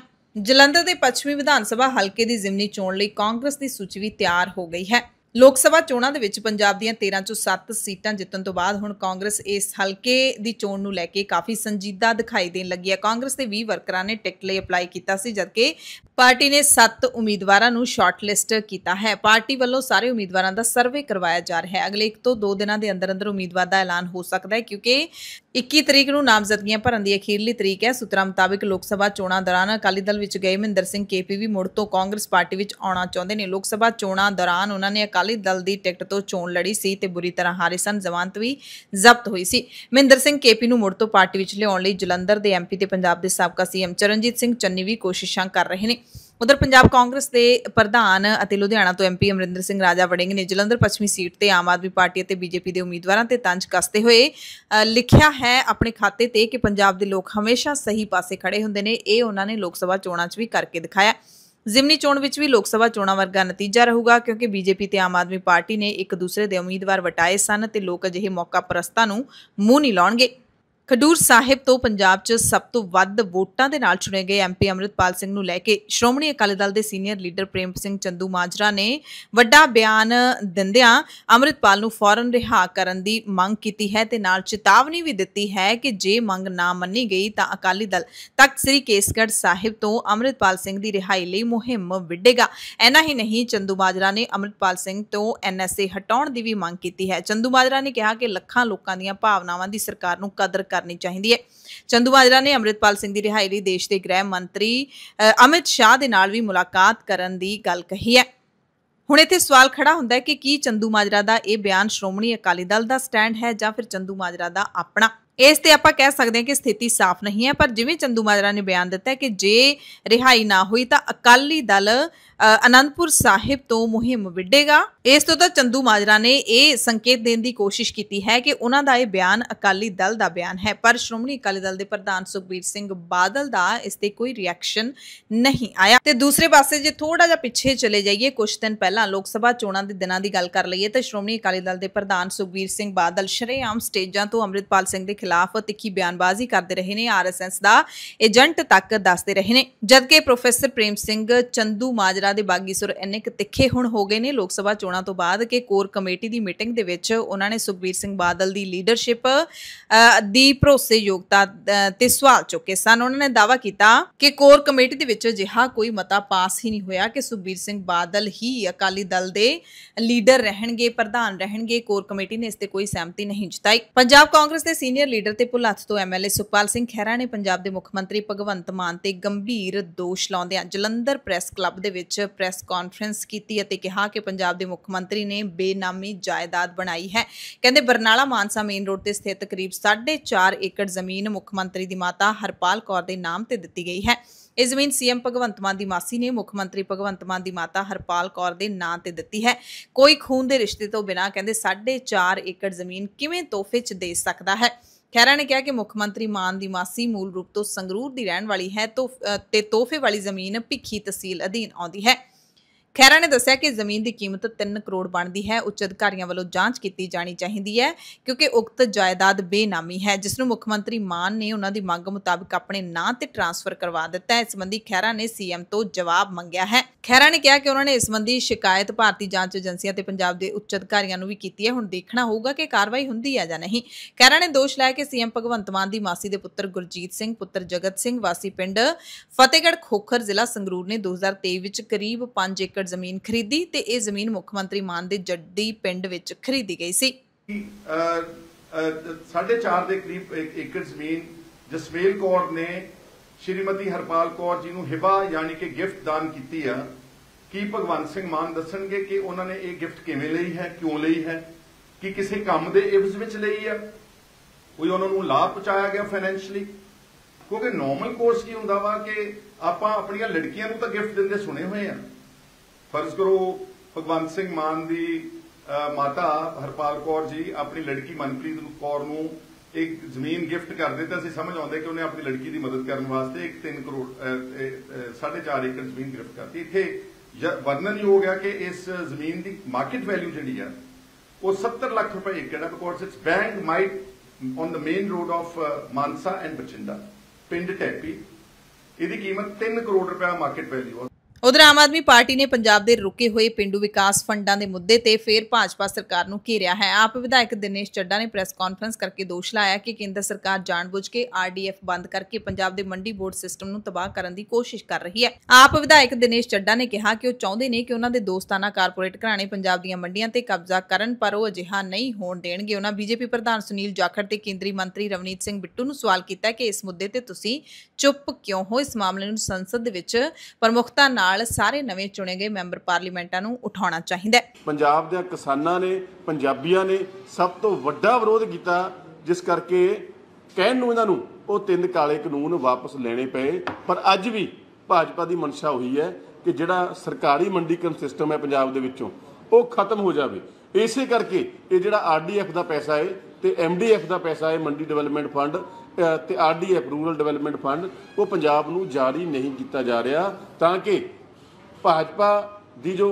ਜਲੰਧਰ ਦੇ ਪੱਛਮੀ ਵਿਧਾਨ ਸਭਾ ਹਲਕੇ ਦੀ ਜ਼ਿਮਨੀ ਚੋਣ ਲਈ ਕਾਂਗਰਸ ਦੀ ਸੂਚੀ ਵੀ ਤਿਆਰ ਹੋ ਗਈ ਹੈ ਲੋਕ ਸਭਾ ਚੋਣਾਂ ਦੇ ਵਿੱਚ ਪੰਜਾਬ ਦੀਆਂ 13 ਚੋਂ 7 ਸੀਟਾਂ ਜਿੱਤਣ ਤੋਂ ਬਾਅਦ ਹੁਣ ਕਾਂਗਰਸ ਇਸ ਹਲਕੇ ਦੀ ਚੋਣ ਨੂੰ ਲੈ ਕੇ ਕਾਫੀ ਸੰਜੀਦਾ ਦਿਖਾਈ ਦੇਣ ਲੱਗੀ ਹੈ ਕਾਂਗਰਸ ਦੇ 20 ਵਰਕਰਾਂ ਨੇ ਟਿਕਟ ਲਈ ਅਪਲਾਈ ਕੀਤਾ ਸੀ ਜਦਕਿ ਪਾਰਟੀ ਨੇ 7 ਉਮੀਦਵਾਰਾਂ ਨੂੰ ਸ਼ਾਰਟਲਿਸਟ ਕੀਤਾ ਹੈ ਪਾਰਟੀ ਵੱਲੋਂ ਸਾਰੇ ਉਮੀਦਵਾਰਾਂ ਦਾ ਸਰਵੇ ਕਰਵਾਇਆ ਜਾ ਰਿਹਾ ਹੈ ਅਗਲੇ 1 ਤੋਂ 2 ਦਿਨਾਂ ਦੇ ਅੰਦਰ ਅੰਦਰ ਉਮੀਦਵਾਰ ਦਾ ਐਲਾਨ ਹੋ ਸਕਦਾ ਹੈ ਕਿਉਂਕਿ 21 ਤਰੀਕ ਨੂੰ ਨਾਮਜ਼ਦਗੀਆਂ ਭਰਨ ਦੀ ਅਖੀਰਲੀ ਤਰੀਕ ਹੈ ਸੂਤਰਾਂ ਮੁਤਾਬਕ ਲੋਕ ਸਭਾ ਚੋਣਾਂ ਦੌਰਾਨ ਅਕਾਲੀ ਦਲ ਵਿੱਚ ਗਏ ਮਹਿੰਦਰ ਸਿੰਘ ਕੇਪੀ ਵੀ ਮੁੜ ਤੋਂ ਕਾਂਗਰਸ ਪਾਰਟੀ ਵਿੱਚ ਆਉਣਾ ਚਾਹੁੰਦੇ ਨੇ ਲੋਕ ਸਭਾ ਚੋਣਾਂ ਦੌਰਾਨ ਉਹਨਾਂ ਨੇ ਅਕਾਲੀ ਦਲ ਦੀ ਟਿਕਟ ਤੋਂ ਚੋਣ ਲੜੀ ਸੀ ਤੇ ਬੁਰੀ ਤਰ੍ਹਾਂ ਹਾਰੇ ਸਨ ਜ਼ਮਾਨਤ ਵੀ ਜ਼ਬਤ ਹੋਈ ਸੀ ਮਹਿੰਦਰ ਸਿੰਘ ਕੇਪੀ ਨੂੰ ਮੁੜ ਤੋਂ ਪਾਰਟੀ ਵਿੱਚ ਲਿਆਉਣ ਲਈ ਜਲੰਧਰ ਦੇ ਐਮਪੀ ਤੇ ਪੰਜਾਬ ਦੇ ਸਾਬਕਾ ਸੀਐਮ ਚਰਨਜੀਤ ਸਿੰਘ ਚੰਨੀ ਵੀ ਕੋਸ਼ਿਸ਼ਾਂ ਕਰ ਰਹੇ ਨੇ ਉਧਰ ਪੰਜਾਬ ਕਾਂਗਰਸ ਦੇ ਪ੍ਰਧਾਨ ਅਤੇ ਲੁਧਿਆਣਾ ਤੋਂ ਐਮਪੀ ਅਮਰਿੰਦਰ ਸਿੰਘ ਰਾਜਾ ਵੜਿੰਗ ਨੇ ਜਲੰਧਰ ਪੱਛਮੀ ਸੀਟ ਤੇ ਆਮ ਆਦਮੀ ਪਾਰਟੀ ਅਤੇ ਬੀਜੇਪੀ ਦੇ ਉਮੀਦਵਾਰਾਂ ਤੇ ਤੰਜ ਕੱਸਦੇ ਹੋਏ ਲਿਖਿਆ ਹੈ ਆਪਣੇ ਖਾਤੇ ਤੇ ਕਿ ਪੰਜਾਬ ਦੇ ਲੋਕ ਹਮੇਸ਼ਾ ਸਹੀ ਪਾਸੇ ਖੜੇ ਹੁੰਦੇ ਨੇ ਇਹ ਉਹਨਾਂ ਨੇ ਲੋਕ ਸਭਾ ਚੋਣਾਂ 'ਚ ਵੀ ਕਰਕੇ ਦਿਖਾਇਆ ਜ਼ਿਮਨੀ ਚੋਣ ਵਿੱਚ ਵੀ ਲੋਕ ਸਭਾ ਚੋਣਾਂ ਵਰਗਾ ਨਤੀਜਾ ਰਹੂਗਾ ਕਿਉਂਕਿ ਬੀਜੇਪੀ ਤੇ ਆਮ ਆਦਮੀ ਪਾਰਟੀ ਨੇ ਇੱਕ ਦੂਸਰੇ ਦੇ ਉਮੀਦਵਾਰ ਵਟਾਏ ਸਨ ਤੇ ਲੋਕ ਅਜਿਹੇ ਮੌਕਾ ਪ੍ਰਸਤਾ ਨੂੰ ਮੂੰਹ ਨਹੀਂ ਲਾਉਣਗੇ ਖਡੂਰ ਸਾਹਿਬ ਤੋਂ ਪੰਜਾਬ 'ਚ ਸਭ ਤੋਂ ਵੱਧ ਵੋਟਾਂ ਦੇ ਨਾਲ ਚੁਣੇ ਗਏ ਐਮਪੀ ਅਮਰਿਤਪਾਲ ਸਿੰਘ ਨੂੰ ਲੈ ਕੇ ਸ਼੍ਰੋਮਣੀ ਅਕਾਲੀ ਦਲ ਦੇ senior leader Prem Singh Chandumajra ਨੇ ਵੱਡਾ ਬਿਆਨ ਦਿੰਦਿਆਂ ਅਮਰਿਤਪਾਲ ਨੂੰ ਫੌਰਨ ਰਿਹਾ ਕਰਨ ਦੀ ਮੰਗ ਕੀਤੀ ਹੈ ਤੇ ਨਾਲ ਚੇਤਾਵਨੀ ਵੀ ਦਿੱਤੀ ਹੈ ਕਿ ਜੇ ਮੰਗ ਨਾ ਮੰਨੀ ਗਈ ਤਾਂ ਅਕਾਲੀ ਦਲ ਤਖਤ ਸ੍ਰੀ ਕੇਸਗੜ੍ਹ ਸਾਹਿਬ ਤੋਂ ਅਮਰਿਤਪਾਲ ਸਿੰਘ ਦੀ ਰਿਹਾਈ ਲਈ ਮੁਹਿੰਮ ਵਿੱਢੇਗਾ ਐਨਾ ਹੀ ਨਹੀਂ ਚੰਦੂ ਮਾਜਰਾ ਨੇ ਅਮਰਿਤਪਾਲ ਸਿੰਘ ਤੋਂ ਐਨਐਸਏ ਹਟਾਉਣ ਦੀ ਵੀ ਮੰਗ ਕੀਤੀ ਹੈ ਚੰਦੂ ਮਾਜਰਾ ਨੇ ਕਿਹਾ ਕਿ ਲੱਖਾਂ ਲੋਕਾਂ ਦੀਆਂ ਭਾਵਨਾਵਾਂ ਦੀ ਸਰਕਾਰ ਨੂੰ ਕਦਰ ਕਰ ਕਰਨੀ ਚਾਹੀਦੀ ਹੈ ਚੰਦੂ ਮਾਜਰਾ ਨੇ ਅਮਰਿਤਪਾਲ ਸਿੰਘ ਦੀ ਰਿਹਾਈ ਲਈ ਦੇਸ਼ ਦੇ ਗ੍ਰਹਿ ਮੰਤਰੀ ਅਮਿਤ ਸ਼ਾਹ ਦੇ ਨਾਲ ਵੀ ਮੁਲਾਕਾਤ ਕਰਨ ਦੀ ਗੱਲ ਕਹੀ ਹੈ ਹੁਣ ਇੱਥੇ ਸਵਾਲ ਖੜਾ ਹੁੰਦਾ ਹੈ ਕਿ ਕੀ ਚੰਦੂ ਮਾਜਰਾ ਦਾ ਇਹ ਬਿਆਨ ਸ਼੍ਰੋਮਣੀ ਅਕਾਲੀ ਦਲ ਦਾ ਸਟੈਂਡ ਹੈ ਜਾਂ ਫਿਰ ਚੰਦੂ ਮਾਜਰਾ ਦਾ ਆਪਣਾ ਇਸ ਤੇ ਆਪਾਂ ਕਹਿ ਸਕਦੇ ਹਾਂ ਕਿ ਸਥਿਤੀ ਸਾਫ਼ ਨਹੀਂ ਹੈ ਪਰ ਜਿਵੇਂ ਚੰਦੂ ਮਾਜਰਾ ਨੇ ਬਿਆਨ ਦਿੱਤਾ ਕਿ ਜੇ ਰਿਹਾਈ ਨਾ ਹੋਈ ਤਾਂ ਅਕਾਲੀ ਦਲ ਅਨੰਦਪੁਰ ਸਾਹਿਬ ਤੋਂ ਮੁਹਿੰਮ ਵਿੱਢੇਗਾ ਇਸ ਤੋਂ ਤਾਂ ਚੰਦੂ ਮਾਜਰਾ ਨੇ ਇਹ ਸੰਕੇਤ ਦੇਣ ਦੀ ਕੋਸ਼ਿਸ਼ ਕੀਤੀ ਹੈ ਕਿ ਉਹਨਾਂ ਦਾ ਇਹ ਬਿਆਨ ਅਕਾਲੀ ਦਲ ਦਾ ਬਿਆਨ ਹੈ ਪਰ ਸ਼੍ਰੋਮਣੀ ਅਕਾਲੀ ਦਲ ਦੇ ਪ੍ਰਧਾਨ ਸੁਖਬੀਰ ਸਿੰਘ ਬਾਦਲ ਦਾ ਇਸ ਤੇ ਕੋਈ ਰਿਐਕਸ਼ਨ ਨਹੀਂ ਆਇਆ ਤੇ ਦੂਸਰੇ ਪਾਸੇ ਜੇ ਥੋੜਾ ਜਿਹਾ ਪਿੱਛੇ ਚਲੇ ਜਾਈਏ ਕੁਝ ਦਿਨ ਪਹਿਲਾਂ ਲੋਕ ਸਭਾ ਚੋਣਾਂ ਦੇ ਦਿਨਾਂ ਦੀ ਗੱਲ ਕਰ ਲਈਏ ਤਾਂ ਸ਼੍ਰੋਮਣੀ ਅਕਾਲੀ ਦਲ ਦੇ ਪ੍ਰਧਾਨ ਸੁਖਬੀਰ ਸਿੰਘ ਬਾਦਲ ਸ਼੍ਰੇਆਮ ਸਟੇਜਾਂ ਤੋਂ ਅਮਰਿਤਪਾਲ ਸਿੰਘ ਦੇ ਖਿਲਾਫ ਤਿੱਖੀ ਬਿਆਨਬਾਜ਼ੀ ਕਰਦੇ ਰਹੇ ਨੇ ਆਰਐਸਐਸ ਦਾ ਏਜੰਟ ਤੱਕ ਦੱਸਦੇ ਰਹੇ ਨੇ ਜਦਕਿ ਪ੍ਰੋਫੈਸਰ ਪ੍ਰੇਮ ਸਿੰਘ ਚੰਦੂ ਮਾਜਰਾ ਦੇ ਬਾਗੀਸੁਰ ਇੰਨੇ ਕਿ ਤਿੱਖੇ ਹੁਣ ਹੋ ਗਏ ਨੇ ਲੋਕ ਸਭਾ ਚੋਣਾਂ ਤੋਂ ਬਾਅਦ ਕਿ ਕੋਰ ਕਮੇਟੀ ਦੀ ਮੀਟਿੰਗ ਦੇ ਵਿੱਚ ਉਹਨਾਂ ਨੇ ਸੁਖਬੀਰ ਸਿੰਘ ਬਾਦਲ ਦੀ ਲੀਡਰਸ਼ਿਪ ਦੀ ਭਰੋਸੇਯੋਗਤਾ ਤੇ ਸਵਾਲ ਚੁੱਕੇ ਸਨ ਉਹਨਾਂ ਨੇ ਦਾਵਾ ਕੀਤਾ ਕਿ ਕੋਰ ਕਮੇਟੀ ਦੇ ਵਿੱਚ ਅਜਿਹਾ ਕੋਈ ਮਤਾ ਪਾਸ ਹੀ ਨਹੀਂ ਹੋਇਆ ਕਿ ਸੁਖਬੀਰ ਸਿੰਘ ਬਾਦਲ ਹੀ ਅਕਾਲੀ ਦਲ ਦੇ ਲੀਡਰ ਰਹਿਣਗੇ ਪ੍ਰਧਾਨ ਰਹਿਣਗੇ ਕੋਰ ਕਮੇਟੀ ਨੇ ਇਸ ਤੇ ਕੋਈ ਸਹਿਮਤੀ ਨਹੀਂ ਜਤਾਈ ਪੰਜਾਬ ਕਾਂਗਰਸ ਦੇ ਸੀਨੀਅਰ ਲੀਡਰ ਤੇ ਭੁਲੱਥ ਤੋਂ ਐਮਐਲਏ ਸੁਖਪਾਲ ਸਿੰਘ ਖਹਿਰਾ ਨੇ ਪੰਜਾਬ ਦੇ ਮੁੱਖ ਮੰਤਰੀ ਭਗਵੰਤ ਮਾਨ ਤੇ ਗੰਭੀਰ ਦੋਸ਼ ਲਾਉਂਦੇ ਆ ਜਲੰਧਰ ਪ੍ਰੈਸ ਕਲੱਬ ਦੇ ਵਿੱਚ ਪ੍ਰੈਸ ਕਾਨਫਰੰਸ ਕੀਤੀ ਅਤੇ ਕਿਹਾ ਕਿ ਪੰਜਾਬ ਦੇ ਮੁੱਖ ਮੰਤਰੀ ਨੇ ਬੇਨਾਮੀ ਜਾਇਦਾਦ ਬਣਾਈ ਹੈ ਕਹਿੰਦੇ ਬਰਨਾਲਾ ਮਾਨਸਾ ਮੇਨ ਰੋਡ ਤੇ ਸਥਿਤ ਕਰੀਬ 4.5 ਏਕੜ ਜ਼ਮੀਨ ਮੁੱਖ ਮੰਤਰੀ ਦੀ ਮਾਤਾ ਹਰਪਾਲ ਕੌਰ ਦੇ ਨਾਮ ਤੇ ਦਿੱਤੀ ਗਈ ਹੈ ਇਸ ਜ਼ਮੀਨ ਸੀਐਮ ਭਗਵੰਤ ਮਾਨ ਦੀ ਮਾਸੀ ਨੇ ਮੁੱਖ ਮੰਤਰੀ ਭਗਵੰਤ ਮਾਨ ਦੀ ਮਾਤਾ ਹਰਪਾਲ ਕੌਰ ਦੇ ਨਾਂ ਤੇ ਦਿੱਤੀ ਹੈ ਕੋਈ ਖੂਨ ਦੇ ਰਿਸ਼ਤੇ ਤੋਂ ਬਿਨਾ ਕਹਿੰਦੇ 4.5 ਏਕੜ ਜ਼ਮੀਨ ਕਿਵੇਂ ਤੋਹਫੇ 'ਚ ਦੇ ਸਕਦਾ ਹੈ ਖੈਰਾ ਨੇ ਕਿਹਾ ਕਿ ਮੁੱਖ ਮੰਤਰੀ ਮਾਨ ਦੀ ਮਾਸੀ ਮੂਲ ਰੂਪ ਤੋਂ ਸੰਗਰੂਰ ਦੀ ਰਹਿਣ ਵਾਲੀ ਹੈ ਤੇ ਤੋਹਫੇ ਵਾਲੀ ਜ਼ਮੀਨ ਭਿੱਖੀ ਤਹਿਸੀਲ ਅਧੀਨ ਆਉਂਦੀ ਹੈ ਖੈਰਾ ਨੇ ਦੱਸਿਆ ਕਿ ਜ਼ਮੀਨ ਦੀ ਕੀਮਤ 3 ਕਰੋੜ ਬਣਦੀ ਹੈ ਉੱਚ ਅਧਿਕਾਰੀਆਂ ਵੱਲੋਂ ਜਾਂਚ ਕੀਤੀ ਜਾਣੀ ਚਾਹੀਦੀ ਹੈ ਕਿਉਂਕਿ ਉਕਤ ਜਾਇਦਾਦ ਬੇਨਾਮੀ ਹੈ ਜਿਸ ਨੂੰ ਮੁੱਖ ਮੰਤਰੀ ਮਾਨ ਨੇ ਉਹਨਾਂ ਦੀ ਮੰਗ ਮੁਤਾਬਕ ਆਪਣੇ ਨਾਂ ਤੇ ਟ੍ਰਾਂਸਫਰ ਕਰਵਾ ਦਿੱਤਾ ਹੈ ਇਸ ਸੰਬੰਧੀ ਖੈਰਾ ਨੇ ਸੀਐਮ ਤੋਂ ਜਵਾਬ ਮੰਗਿਆ ਹੈ ਖੈਰਾ ਨੇ ਕਿਹਾ ਕਿ ਉਹਨਾਂ ਨੇ ਇਸ ਸੰਬੰਧੀ ਸ਼ਿਕਾਇਤ ਭਾਰਤੀ ਜਾਂਚ ਏਜੰਸੀਆਂ ਤੇ ਪੰਜਾਬ ਦੇ ਉੱਚ ਅਧਿਕਾਰੀਆਂ ਨੂੰ ਵੀ ਕੀਤੀ ਹੈ ਹੁਣ ਦੇਖਣਾ ਹੋਊਗਾ ਕਿ ਕਾਰਵਾਈ ਹੁੰਦੀ ਹੈ ਜਾਂ ਨਹੀਂ ਖੈਰਾ ਨੇ ਦੋਸ਼ ਲਾਇਆ ਕਿ ਸੀਐਮ ਭਗਵੰਤ ਮਾਨ ਦੀ ਮਾਸੀ ਦੇ ਪੁੱਤਰ ਗੁਰਜੀਤ ਸਿੰਘ ਪੁੱਤਰ ਜਗਤ ਸਿੰਘ ਵਾਸੀ ਪਿੰਡ ਫਤਿਹਗੜ੍ਹ ਖੋਖਰ ਜ਼ਿਲ੍ਹਾ ਸੰਗਰੂਰ ਨੇ 2023 ਵਿੱਚ ਕਰੀਬ 5 ਏਕੜ ਏਕੜ ਜ਼ਮੀਨ ਖਰੀਦੀ ਤੇ ਇਹ ਜ਼ਮੀਨ ਮੁੱਖ ਮੰਤਰੀ ਮਾਨ ਦੇ ਜੱਡੀ ਪਿੰਡ ਵਿੱਚ ਖਰੀਦੀ ਗਈ ਸੀ 4.5 ਦੇ ਕਰੀਬ ਏਕੜ ਜ਼ਮੀਨ ਜਸਵੇਲ ਕੌਰ ਨੇ ਸ਼੍ਰੀਮਤੀ ਹਰਪਾਲ ਕੌਰ ਜੀ ਨੂੰ ਹਿਬਾ ਯਾਨੀ ਕਿ ਗਿਫਟ ਦਾਨ ਕੀਤੀ ਆ ਕੀ ਭਗਵੰਤ ਸਿੰਘ ਮਾਨ ਦੱਸਣਗੇ ਕਿ ਉਹਨਾਂ ਨੇ ਇਹ ਗਿਫਟ ਕਿਵੇਂ ਲਈ ਹੈ ਕਿਉਂ ਲਈ ਹੈ ਕਿ ਕਿਸੇ ਕੰਮ ਦੇ ਇਵਜ਼ ਵਿੱਚ ਲਈ ਆ ਕੋਈ ਉਹਨਾਂ ਨੂੰ ਲਾਭ ਪਹੁੰਚਾਇਆ ਗਿਆ ਫਾਈਨੈਂਸ਼ੀਅਲੀ ਕਿਉਂਕਿ ਨਾਰਮਲ ਕੋਰਸ ਕੀ ਹੁੰਦਾ ਵਾ ਕਿ ਆਪਾਂ ਆਪਣੀਆਂ ਲੜਕੀਆਂ ਨੂੰ ਤਾਂ ਗਿਫਟ ਦਿੰਦੇ ਸੁਣੇ ਹੋਏ ਆ ਫਰਜ਼ ਕਰੋ ਭਗਵੰਤ ਸਿੰਘ ਮਾਨ ਦੀ ਮਾਤਾ ਹਰਪਾਲ ਕੌਰ ਜੀ ਆਪਣੀ ਲੜਕੀ ਮਨਪ੍ਰੀਤ ਕੌਰ ਨੂੰ ਇੱਕ ਜ਼ਮੀਨ ਗਿਫਟ ਕਰ ਦਿੱਤਾ ਸੀ ਸਮਝ ਆਉਂਦਾ ਕਿ ਉਹਨੇ ਆਪਣੀ ਲੜਕੀ ਦੀ ਮਦਦ ਕਰਨ ਵਾਸਤੇ 1 3 ਕਰੋੜ 4.5 ਏਕੜ ਜ਼ਮੀਨ ਗਿਫਟ ਕਰਤੀ ਇੱਥੇ ਵਰਣਨ ਹੀ ਹੋ ਗਿਆ ਕਿ ਇਸ ਜ਼ਮੀਨ ਦੀ ਮਾਰਕੀਟ ਵੈਲਿਊ ਜਿਹੜੀ ਆ ਉਹ 70 ਲੱਖ ਰੁਪਏ ਏਕੜ ਹੈ because it's bank might on the main road of Mansa and Bathinda ਪਿੰਡ ਟੈਪੀ ਇਹਦੀ ਕੀਮਤ 3 ਕਰੋੜ ਰੁਪਏ ਮਾਰਕੀਟ ਵੈਲਿਊ ਉਧਰ ਆਮ ਆਦਮੀ ਪਾਰਟੀ ਨੇ ਪੰਜਾਬ ਦੇ ਰੁਕੇ ਹੋਏ ਪਿੰਡੂ ਵਿਕਾਸ ਫੰਡਾਂ ਦੇ ਮੁੱਦੇ ਤੇ ਫੇਰ ਭਾਜਪਾ ਸਰਕਾਰ ਨੂੰ ਘੇਰਿਆ ਹੈ ਆਪ ਵਿਧਾਇਕ ਦਿਨੇਸ਼ ਚੱਡਾ ਨੇ ਪ੍ਰੈਸ ਕਾਨਫਰੰਸ ਕਰਕੇ ਦੋਸ਼ ਲਾਇਆ ਕਿ ਕੇਂਦਰ ਸਰਕਾਰ ਜਾਣਬੁੱਝ ਕੇ ਆਰਡੀਐਫ ਬੰਦ ਕਰਕੇ ਪੰਜਾਬ ਦੇ ਮੰਡੀ ਬੋਰਡ ਸਿਸਟਮ ਨੂੰ ਤਬਾਹ ਕਰਨ ਦੀ ਕੋਸ਼ਿਸ਼ ਕਰ ਰਹੀ ਹੈ ਆਪ ਵਿਧਾਇਕ ਦਿਨੇਸ਼ ਚੱਡਾ ਨੇ ਕਿਹਾ ਕਿ ਉਹ ਚਾਹੁੰਦੇ ਨੇ ਕਿ ਉਹਨਾਂ ਦੇ ਦੋਸਤਾਨਾ ਕਾਰਪੋਰੇਟ ਘਰਾਣੇ ਪੰਜਾਬ ਦੀਆਂ ਮੰਡੀਆਂ ਤੇ ਕਬਜ਼ਾ ਕਰਨ ਪਰ ਉਹ ਅਜਿਹਾ ਨਹੀਂ ਹੋਣ ਦੇਣਗੇ ਉਹਨਾਂ ਬੀਜੇਪੀ ਪ੍ਰਧਾਨ ਸੁਨੀਲ ਜਾਖੜ ਤੇ ਕੇਂਦਰੀ ਮੰਤਰੀ ਰਵਨੀਤ ਸਿੰਘ ਬਿੱਟੂ ਨੂੰ ਸਵਾਲ ਕੀਤਾ ਕਿ ਇਸ ਮੁੱਦੇ ਤੇ ਤੁਸੀਂ ਚੁੱਪ ਕਿਉਂ ਹੋ ਇਸ ਮਾਮਲੇ ਨੂੰ ਸੰਸਦ ਦੇ ਵਿੱਚ ਪ੍ਰਮੁੱਖਤਾ ਨਾਲ ਨਾਲ ਸਾਰੇ ਨਵੇਂ ਚੁਣੇ ਗਏ ਮੈਂਬਰ ਪਾਰਲੀਮੈਂਟਾਂ ਨੂੰ ਉਠਾਉਣਾ ਚਾਹੀਦਾ ਹੈ ਪੰਜਾਬ ਦੇ ਕਿਸਾਨਾਂ ਨੇ ਪੰਜਾਬੀਆਂ ਨੇ ਸਭ ਤੋਂ ਵੱਡਾ ਵਿਰੋਧ ਕੀਤਾ ਜਿਸ ਕਰਕੇ ਕਹਿਣ ਨੂੰ ਇਹਨਾਂ ਨੂੰ ਉਹ ਤਿੰਨ ਕਾਲੇ ਕਾਨੂੰਨ ਵਾਪਸ ਲੈਣੇ ਪਏ ਪਰ ਅੱਜ ਵੀ ਭਾਜਪਾ ਦੀ ਮਨਸ਼ਾ ਹੋਈ ਹੈ ਕਿ ਜਿਹੜਾ ਸਰਕਾਰੀ ਮੰਡੀ ਕਰਨ ਸਿਸਟਮ ਹੈ ਪੰਜਾਬ ਦੇ ਵਿੱਚੋਂ ਉਹ ਖਤਮ ਹੋ ਜਾਵੇ ਇਸੇ ਕਰਕੇ ਇਹ ਜਿਹੜਾ ਆਰਡੀਐਫ ਦਾ ਪੈਸਾ ਹੈ ਤੇ ਐਮਡੀਐਫ ਦਾ ਪੈਸਾ ਹੈ ਮੰਡੀ ਡਿਵੈਲਪਮੈਂਟ ਫੰਡ ਤੇ ਆਰਡੀਐਫ ਰੂਰਲ ਡਿਵੈਲਪਮੈਂਟ ਫੰਡ ਉਹ ਪੰਜਾਬ ਨੂੰ ਜਾਰੀ ਨਹੀਂ ਕੀਤਾ ਜਾ ਰਿਹਾ ਤਾਂ ਕਿ ਭਾਜਪਾ ਦੀ ਜੋ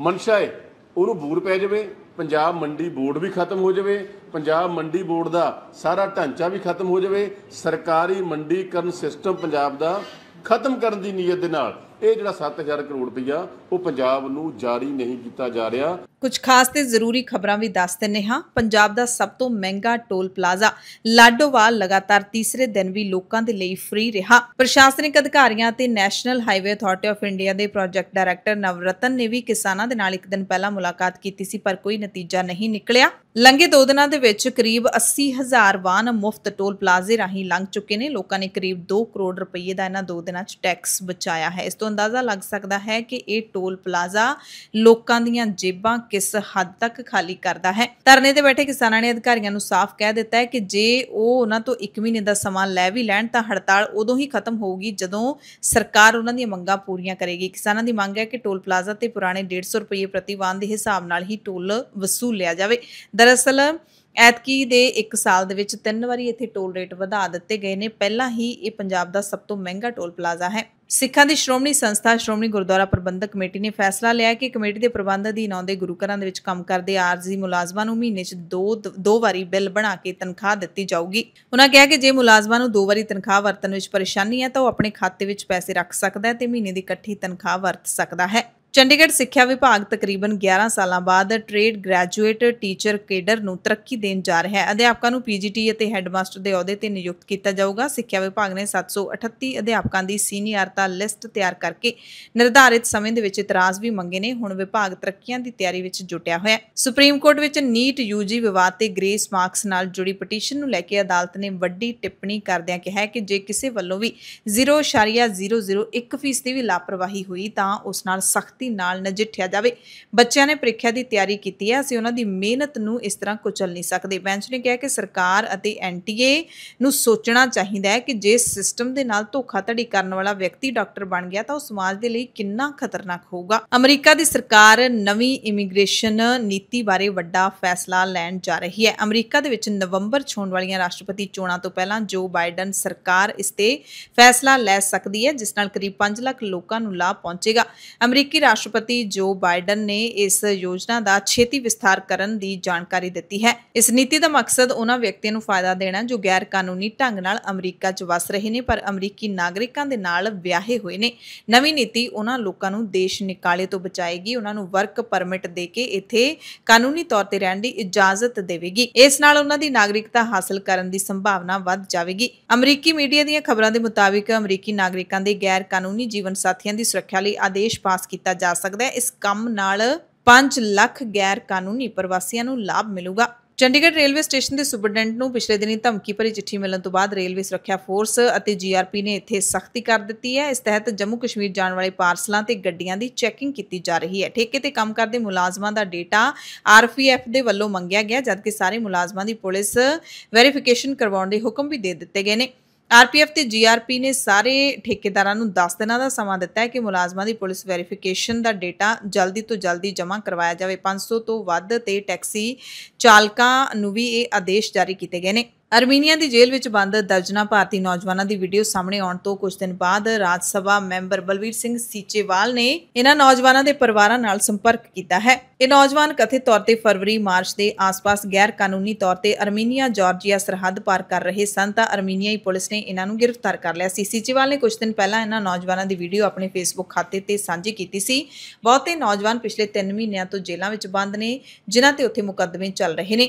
ਮਨਸ਼ਾ ਹੈ ਉਹਨੂੰ ਬੂਰ ਪੈ ਜਾਵੇ ਪੰਜਾਬ ਮੰਡੀ ਬੋਰਡ ਵੀ ਖਤਮ ਹੋ ਜਾਵੇ ਪੰਜਾਬ ਮੰਡੀ ਬੋਰਡ ਦਾ ਸਾਰਾ ਢਾਂਚਾ ਵੀ ਖਤਮ ਹੋ ਜਾਵੇ ਸਰਕਾਰੀ ਮੰਡੀਕਰਨ ਸਿਸਟਮ ਪੰਜਾਬ ਦਾ ਖਤਮ ਕਰਨ ਦੀ ਨੀਅਤ ਦੇ ਨਾਲ ਇਹ ਜਿਹੜਾ 7000 ਕਰੋੜ ਰੁਪਈਆ ਉਹ ਪੰਜਾਬ ਨੂੰ ਜਾਰੀ ਨਹੀਂ ਕੀਤਾ ਜਾ ਰਿਹਾ ਕੁਝ ਖਾਸ ਤੇ ਜ਼ਰੂਰੀ ਖਬਰਾਂ ਵੀ ਦੱਸ ਦਿੰਨੇ ਹਾਂ ਪੰਜਾਬ ਦਾ ਸਭ ਤੋਂ ਮਹਿੰਗਾ ਟੋਲ ਪਲਾਜ਼ਾ ਲਾਡੋਵਾਲ ਲਗਾਤਾਰ ਤੀਸਰੇ ਦਿਨ ਵੀ ਲੋਕਾਂ ਦੇ ਲਈ ਫ੍ਰੀ ਰਿਹਾ ਪ੍ਰਸ਼ਾਸਨਿਕ ਅਧਿਕਾਰੀਆਂ ਤੇ National Highway Authority of India ਦੇ ਪ੍ਰੋਜੈਕਟ ਡਾਇਰੈਕਟਰ ਨਵਰਤਨ ਨੇ ਵੀ ਕਿਸਾਨਾਂ ਦੇ ਨਾਲ ਇੱਕ ਦਿਨ ਪਹਿਲਾਂ ਮੁਲਾਕਾਤ ਕੀਤੀ ਸੀ ਪਰ ਕੋਈ ਨਤੀਜਾ ਨਹੀਂ ਨਿਕਲਿਆ ਲੰਘੇ ਦੋ ਦਿਨਾਂ ਦੇ ਵਿੱਚ ਕਰੀਬ 80000 ਵਾਹਨ ਮੁਫਤ ਟੋਲ ਪਲਾਜ਼ੇ ਰਾਹੀਂ ਲੰਘ ਚੁੱਕੇ ਨੇ ਲੋਕਾਂ ਨੇ ਕਰੀਬ 2 ਕਰੋੜ ਰੁਪਏ ਦਾ ਇਹਨਾਂ ਦੋ ਦਿਨਾਂ 'ਚ ਟੈਕਸ ਬਚਾਇਆ ਹੈ ਇਸ ਤੋਂ ਅੰਦਾਜ਼ਾ ਲੱਗ ਸਕਦਾ ਹੈ ਕਿ ਇਹ ਟੋਲ ਪਲਾਜ਼ਾ ਲੋਕਾਂ ਦੀਆਂ ਜੇਬਾਂ ਕਿਸ ਹੱਦ ਤੱਕ ਖਾਲੀ ਕਰਦਾ ਹੈ ਧਰਨੇ ਤੇ ਬੈਠੇ ਕਿਸਾਨਾਂ ਨੇ ਅਧਿਕਾਰੀਆਂ ਨੂੰ ਸਾਫ਼ ਕਹਿ ਦਿੱਤਾ ਹੈ ਕਿ ਜੇ ਉਹ ਉਹਨਾਂ ਤੋਂ 1 ਮਹੀਨੇ ਦਾ ਸਮਾਂ ਲੈ ਵੀ ਲੈਣ ਤਾਂ ਹੜਤਾਲ ਉਦੋਂ ਹੀ ਖਤਮ ਹੋਊਗੀ ਜਦੋਂ ਸਰਕਾਰ ਉਹਨਾਂ ਦੀਆਂ ਮੰਗਾਂ ਪੂਰੀਆਂ ਕਰੇਗੀ ਕਿਸਾਨਾਂ ਦੀ ਮੰਗ ਹੈ ਕਿ ਟੋਲ ਪਲਾਜ਼ਾ ਤੇ ਪੁਰਾਣੇ 150 ਰੁਪਏ ਪ੍ਰਤੀ ਵਾਹਨ ਦੇ ਹਿਸਾਬ ਨਾਲ ਹੀ ਟੋਲ ਵਸੂਲਿਆ ਜਾਵੇ ਦਰਅਸਲ ਐਤਕੀ ਦੇ 1 ਸਾਲ ਦੇ ਵਿੱਚ ਤਿੰਨ ਵਾਰੀ ਇੱਥੇ ਟੋਲ ਰੇਟ ਵਧਾ ਦਿੱਤੇ ਗਏ ਨੇ ਪਹਿਲਾਂ ਹੀ ਇਹ ਪੰਜਾਬ ਦਾ ਸਭ ਤੋਂ ਮਹਿੰਗਾ ਟੋਲ ਪਲਾਜ਼ਾ ਹੈ ਸਿੱਖਾਂ ਦੀ ਸ਼੍ਰੋਮਣੀ ਸੰਸਥਾ ਸ਼੍ਰੋਮਣੀ ਗੁਰਦੁਆਰਾ ਪ੍ਰਬੰਧਕ ਕਮੇਟੀ ਨੇ ਫੈਸਲਾ ਲਿਆ ਕਿ ਕਮੇਟੀ ਦੇ ਪ੍ਰਬੰਧ ਅਧੀਨ ਆਉਂਦੇ ਗੁਰੂ ਘਰਾਂ ਦੇ ਵਿੱਚ ਕੰਮ ਕਰਦੇ ਆਰਜ਼ੀ ਮੁਲਾਜ਼ਮਾਂ ਨੂੰ ਮਹੀਨੇ 'ਚ ਦੋ ਦੋ ਵਾਰੀ ਬਿੱਲ ਬਣਾ ਕੇ ਤਨਖਾਹ ਦਿੱਤੀ ਜਾਊਗੀ ਉਹਨਾਂ ਕਿਹਾ ਕਿ ਜੇ ਮੁਲਾਜ਼ਮਾਂ ਨੂੰ ਦੋ ਵਾਰੀ ਤਨਖਾਹ ਵਰਤਣ ਵਿੱਚ ਪਰੇਸ਼ਾਨੀ ਹੈ ਤਾਂ ਉਹ ਆਪਣੇ ਖਾਤੇ ਵਿੱਚ ਪੈਸੇ ਰੱਖ ਸਕਦਾ ਹੈ ਤੇ ਮਹੀਨੇ ਦੀ ਇਕੱਠੀ ਤਨਖਾਹ ਵਰਤ ਸਕਦਾ ਹੈ ਚੰਡੀਗੜ੍ਹ ਸਿੱਖਿਆ ਵਿਭਾਗ ਤਕਰੀਬਨ 11 ਸਾਲਾਂ ਬਾਅਦ ਟ੍ਰੇਡ ਗ੍ਰੈਜੂਏਟ ਟੀਚਰ ਕੇਡਰ ਨੂੰ ਤਰੱਕੀ ਦੇਣ ਜਾ ਰਿਹਾ ਹੈ ਅਧਿਆਪਕਾਂ ਨੂੰ ਪੀਜੀਟੀ ਅਤੇ ਹੈੱਡਮਾਸਟਰ ਦੇ ਅਹੁਦੇ ਤੇ ਨਿਯੁਕਤ ਕੀਤਾ ਜਾਊਗਾ ਸਿੱਖਿਆ ਵਿਭਾਗ ਨੇ 738 ਅਧਿਆਪਕਾਂ ਦੀ ਸੀਨੀਅਰਤਾ ਲਿਸਟ ਤਿਆਰ ਕਰਕੇ ਨਿਰਧਾਰਿਤ ਸਮੇਂ ਦੇ ਵਿੱਚ ਇਤਰਾਜ਼ ਵੀ ਮੰਗੇ ਨੇ ਹੁਣ ਵਿਭਾਗ ਤਰੱਕੀਆਂ ਦੀ ਤਿਆਰੀ ਵਿੱਚ ਜੁਟਿਆ ਹੋਇਆ ਹੈ ਸੁਪਰੀਮ ਕੋਰਟ ਵਿੱਚ ਨੀਟ ਯੂਜੀ ਵਿਵਾਦ ਤੇ ਗ੍ਰੇਸ ਮਾਰਕਸ ਨਾਲ ਜੁੜੀ ਪਟੀਸ਼ਨ ਨੂੰ ਲੈ ਕੇ ਅਦਾਲਤ ਨੇ ਵੱਡੀ ਟਿੱਪਣੀ ਕਰਦਿਆਂ ਕਿਹਾ ਕਿ ਜੇ ਕਿਸੇ ਵੱਲੋਂ ਵੀ 0.001% ਦੀ ਵੀ ਲਾਪਰਵਾਹੀ ਹੋਈ ਤਾਂ ਉਸ ਨਾਲ ਸਖਤ ਸਖਤੀ ਨਾਲ ਨਜਿੱਠਿਆ ਜਾਵੇ ਬੱਚਿਆਂ ਨੇ ਪ੍ਰੀਖਿਆ ਦੀ ਤਿਆਰੀ ਕੀਤੀ ਹੈ ਅਸੀਂ ਉਹਨਾਂ ਦੀ ਮਿਹਨਤ ਨੂੰ ਇਸ ਤਰ੍ਹਾਂ ਕੁਚਲ ਨਹੀਂ ਸਕਦੇ ਬੈਂਚ ਨੇ ਕਿਹਾ ਕਿ ਸਰਕਾਰ ਅਤੇ ਐਨਟੀਏ ਨੂੰ ਸੋਚਣਾ ਚਾਹੀਦਾ ਹੈ ਕਿ ਜੇ ਸਿਸਟਮ ਦੇ ਨਾਲ ਧੋਖਾਧੜੀ ਕਰਨ ਵਾਲਾ ਵਿਅਕਤੀ ਡਾਕਟਰ ਬਣ ਗਿਆ ਤਾਂ ਉਹ ਸਮਾਜ ਦੇ ਲਈ ਕਿੰਨਾ ਖਤਰਨਾਕ ਹੋਊਗਾ ਅਮਰੀਕਾ ਦੀ ਸਰਕਾਰ ਨਵੀਂ ਇਮੀਗ੍ਰੇਸ਼ਨ ਨੀਤੀ ਬਾਰੇ ਵੱਡਾ ਫੈਸਲਾ ਲੈਣ ਜਾ ਰਹੀ ਹੈ ਅਮਰੀਕਾ ਦੇ ਵਿੱਚ ਨਵੰਬਰ 'ਚ ਹੋਣ ਵਾਲੀਆਂ ਰਾਸ਼ਟਰਪਤੀ ਚੋਣਾਂ ਤੋਂ ਪਹਿਲਾਂ ਜੋ ਬਾਈਡਨ ਸਰਕਾਰ ਇਸ ਤੇ ਫੈਸਲਾ ਲੈ ਸਕਦੀ ਹੈ ਜਿਸ ਨਾਲ ਕਰੀਬ 5 ਲੱਖ ਲੋਕਾਂ ਨੂੰ ਲਾਭ ਪਹੁੰਚੇਗਾ ਅਮਰੀਕੀ ਰਾਸ਼ਟਰਪਤੀ ਜੋ ਬਾਈਡਨ ਨੇ ਇਸ ਯੋਜਨਾ ਦਾ ਛੇਤੀ ਵਿਸਥਾਰ ਕਰਨ ਦੀ ਜਾਣਕਾਰੀ ਦਿੱਤੀ ਹੈ ਇਸ ਨੀਤੀ ਦਾ ਮਕਸਦ ਉਹਨਾਂ ਵਿਅਕਤੀਆਂ ਨੂੰ ਫਾਇਦਾ ਦੇਣਾ ਜੋ ਗੈਰ ਕਾਨੂੰਨੀ ਢੰਗ ਨਾਲ ਅਮਰੀਕਾ 'ਚ ਵਸ ਰਹੇ ਨੇ ਪਰ ਅਮਰੀਕੀ ਨਾਗਰਿਕਾਂ ਦੇ ਨਾਲ ਵਿਆਹੇ ਹੋਏ ਨੇ ਨਵੀਂ ਨੀਤੀ ਉਹਨਾਂ ਲੋਕਾਂ ਨੂੰ ਦੇਸ਼ ਨਿਕਾਲੇ ਤੋਂ ਬਚਾਏਗੀ ਉਹਨਾਂ ਨੂੰ ਵਰਕ ਪਰਮਿਟ ਦੇ ਕੇ ਇੱਥੇ ਕਾਨੂੰਨੀ ਤੌਰ ਤੇ ਰਹਿਣ ਦੀ ਇਜਾਜ਼ਤ ਦੇਵੇਗੀ ਇਸ ਨਾਲ ਉਹਨਾਂ ਦੀ ਨਾਗਰਿਕਤਾ ਹਾਸਲ ਕਰਨ ਦੀ ਸੰਭਾਵਨਾ ਵੱਧ ਜਾਵੇਗੀ ਅਮਰੀਕੀ ਮੀਡੀਆ ਦੀਆਂ ਖਬਰਾਂ ਦੇ ਮੁਤਾਬਿਕ ਅਮਰੀਕੀ ਨਾਗਰਿਕਾਂ ਦੇ ਗੈਰ ਕਾਨੂੰਨੀ ਜੀਵਨ ਸਾਥੀਆਂ ਦੀ ਸੁਰੱਖਿਆ ਲਈ ਆਦੇਸ਼ ਪਾਸ ਕੀਤਾ ਜਾ ਸਕਦਾ ਹੈ ਇਸ ਕੰਮ ਨਾਲ 5 ਲੱਖ ਗੈਰ ਕਾਨੂੰਨੀ ਪ੍ਰਵਾਸੀਆਂ ਨੂੰ ਲਾਭ ਮਿਲੂਗਾ ਚੰਡੀਗੜ੍ਹ ਰੇਲਵੇ ਸਟੇਸ਼ਨ ਦੇ ਸੁਪਰਡੈਂਟ ਨੂੰ ਪਿਛਲੇ ਦਿਨੀ ਧਮਕੀ ਭਰੀ ਚਿੱਠੀ ਮਿਲਣ ਤੋਂ ਬਾਅਦ ਰੇਲਵੇ ਸੁਰੱਖਿਆ ਫੋਰਸ ਅਤੇ ਜੀਆਰਪੀ ਨੇ ਇੱਥੇ ਸਖਤੀ ਕਰ ਦਿੱਤੀ ਹੈ ਇਸ ਤਹਿਤ ਜੰਮੂ ਕਸ਼ਮੀਰ ਜਾਣ ਵਾਲੇ ਪਾਰਸਲਾਂ ਤੇ ਗੱਡੀਆਂ ਦੀ ਚੈਕਿੰਗ ਕੀਤੀ ਜਾ ਰਹੀ ਹੈ ਠੇਕੇ ਤੇ ਕੰਮ ਕਰਦੇ ਮੁਲਾਜ਼ਮਾਂ ਦਾ ਡਾਟਾ ਆਰਪੀਐਫ ਦੇ ਵੱਲੋਂ ਮੰਗਿਆ ਗਿਆ ਜਦਕਿ ਸਾਰੇ ਮੁਲਾਜ਼ਮਾਂ ਦੀ ਪੁਲਿਸ ਵੈਰੀਫਿਕੇਸ਼ਨ ਕਰਵਾਉਣ ਦੇ ਹੁਕਮ ਵੀ ਦੇ ਦਿੱਤੇ ਗਏ ਨੇ ਆਰਪੀਐਫ ਤੇ ਜੀਆਰਪੀ ਨੇ ਸਾਰੇ ਠੇਕੇਦਾਰਾਂ ਨੂੰ 10 ਦਿਨਾਂ ਦਾ ਸਮਾਂ ਦਿੱਤਾ ਹੈ ਕਿ ਮੁਲਾਜ਼ਮਾਂ ਦੀ ਪੁਲਿਸ ਵੈਰੀਫਿਕੇਸ਼ਨ ਦਾ ਡਾਟਾ ਜਲਦੀ ਤੋਂ ਜਲਦੀ ਜਮ੍ਹਾਂ ਕਰਵਾਇਆ ਜਾਵੇ 500 ਤੋਂ ਵੱਧ ਤੇ ਟੈਕਸੀ ਚਾਲਕਾਂ ਨੂੰ ਵੀ ਇਹ ਆਦੇਸ਼ ਜਾਰੀ ਕੀਤੇ ਗਏ ਨੇ ਅਰਮੀਨੀਆ ਦੀ ਜੇਲ੍ਹ ਵਿੱਚ ਬੰਦ ਦਰਜਨਾ ਭਾਰਤੀ ਨੌਜਵਾਨਾਂ ਦੀ ਵੀਡੀਓ ਸਾਹਮਣੇ ਆਉਣ ਤੋਂ ਕੁਝ ਦਿਨ ਬਾਅਦ ਰਾਜ ਸਭਾ ਮੈਂਬਰ ਬਲਵੀਰ ਸਿੰਘ ਸੀਚੇਵਾਲ ਨੇ ਇਹਨਾਂ ਨੌਜਵਾਨਾਂ ਦੇ ਪਰਿਵਾਰਾਂ ਨਾਲ ਸੰਪਰਕ ਕੀਤਾ ਹੈ ਇਹ ਨੌਜਵਾਨ ਕਥਿਤ ਤੌਰ ਤੇ ਫਰਵਰੀ ਮਾਰਚ ਦੇ ਆਸ-ਪਾਸ ਗੈਰ ਕਾਨੂੰਨੀ ਤੌਰ ਤੇ ਅਰਮੀਨੀਆ ਜਾਰਜੀਆ ਸਰਹੱਦ ਪਾਰ ਕਰ ਰਹੇ ਸਨ ਤਾਂ ਅਰਮੀਨੀਆਈ ਪੁਲਿਸ ਨੇ ਇਹਨਾਂ ਨੂੰ ਗ੍ਰਿਫਤਾਰ ਕਰ ਲਿਆ ਸੀ ਸੀਚੇਵਾਲ ਨੇ ਕੁਝ ਦਿਨ ਪਹਿਲਾਂ ਇਹਨਾਂ ਨੌਜਵਾਨਾਂ ਦੀ ਵੀਡੀਓ ਆਪਣੇ ਫੇਸਬੁੱਕ ਖਾਤੇ ਤੇ ਸਾਂਝੀ ਕੀਤੀ ਸੀ ਬਹੁਤੇ ਨੌਜਵਾਨ ਪਿਛਲੇ 3 ਮਹੀਨਿਆਂ ਤੋਂ ਜੇਲ੍ਹਾਂ ਵਿੱਚ ਬੰਦ ਨੇ ਜਿਨ੍ਹਾਂ ਤੇ ਉੱਥੇ ਮੁਕੱਦਮੇ ਚੱਲ ਰਹੇ ਨੇ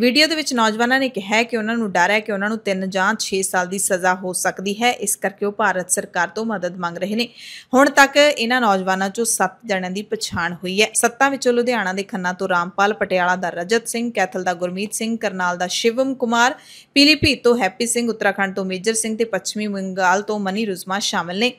ਵੀਡੀਓ ਦੇ ਵਿੱਚ ਨੌਜਵਾਨਾਂ ਨੇ ਕਿਹਾ ਕਿ ਉਹਨਾਂ ਨੂੰ ਡਰ ਹੈ ਕਿ ਉਹਨਾਂ ਨੂੰ 3 ਜਾਂ 6 ਸਾਲ ਦੀ ਸਜ਼ਾ ਹੋ ਸਕਦੀ ਹੈ ਇਸ ਕਰਕੇ ਉਹ ਭਾਰਤ ਸਰਕਾਰ ਤੋਂ ਮਦਦ ਮੰਗ ਰਹੇ ਨੇ ਹੁਣ ਤੱਕ ਇਹਨਾਂ ਨੌਜਵਾਨਾਂ ਚੋਂ 7 ਜਣਿਆਂ ਦੀ ਪਛਾਣ ਹੋਈ ਹੈ ਸੱਤਾਂ ਵਿੱਚੋਂ ਲੁਧਿਆਣਾ ਦੇ ਖੰਨਾ ਤੋਂ ਰਾਮਪਾਲ ਪਟਿਆਲਾ ਦਾ ਰਜਤ ਸਿੰਘ ਕੈਥਲ ਦਾ ਗੁਰਮੀਤ ਸਿੰਘ ਕਰਨਾਲ ਦਾ ਸ਼ਿਵਮ ਕੁਮਾਰ ਪੀਲੀਪੀ ਤੋਂ ਹੈਪੀ ਸਿੰਘ ਉੱਤਰਾਖੰਡ ਤੋਂ ਮੇਜਰ ਸਿੰਘ ਤੇ ਪੱਛਮੀ ਬੰਗਾਲ ਤੋਂ ਮਨੀ ਰੁਜ਼ਮਾ ਸ਼ਾਮਲ ਨੇ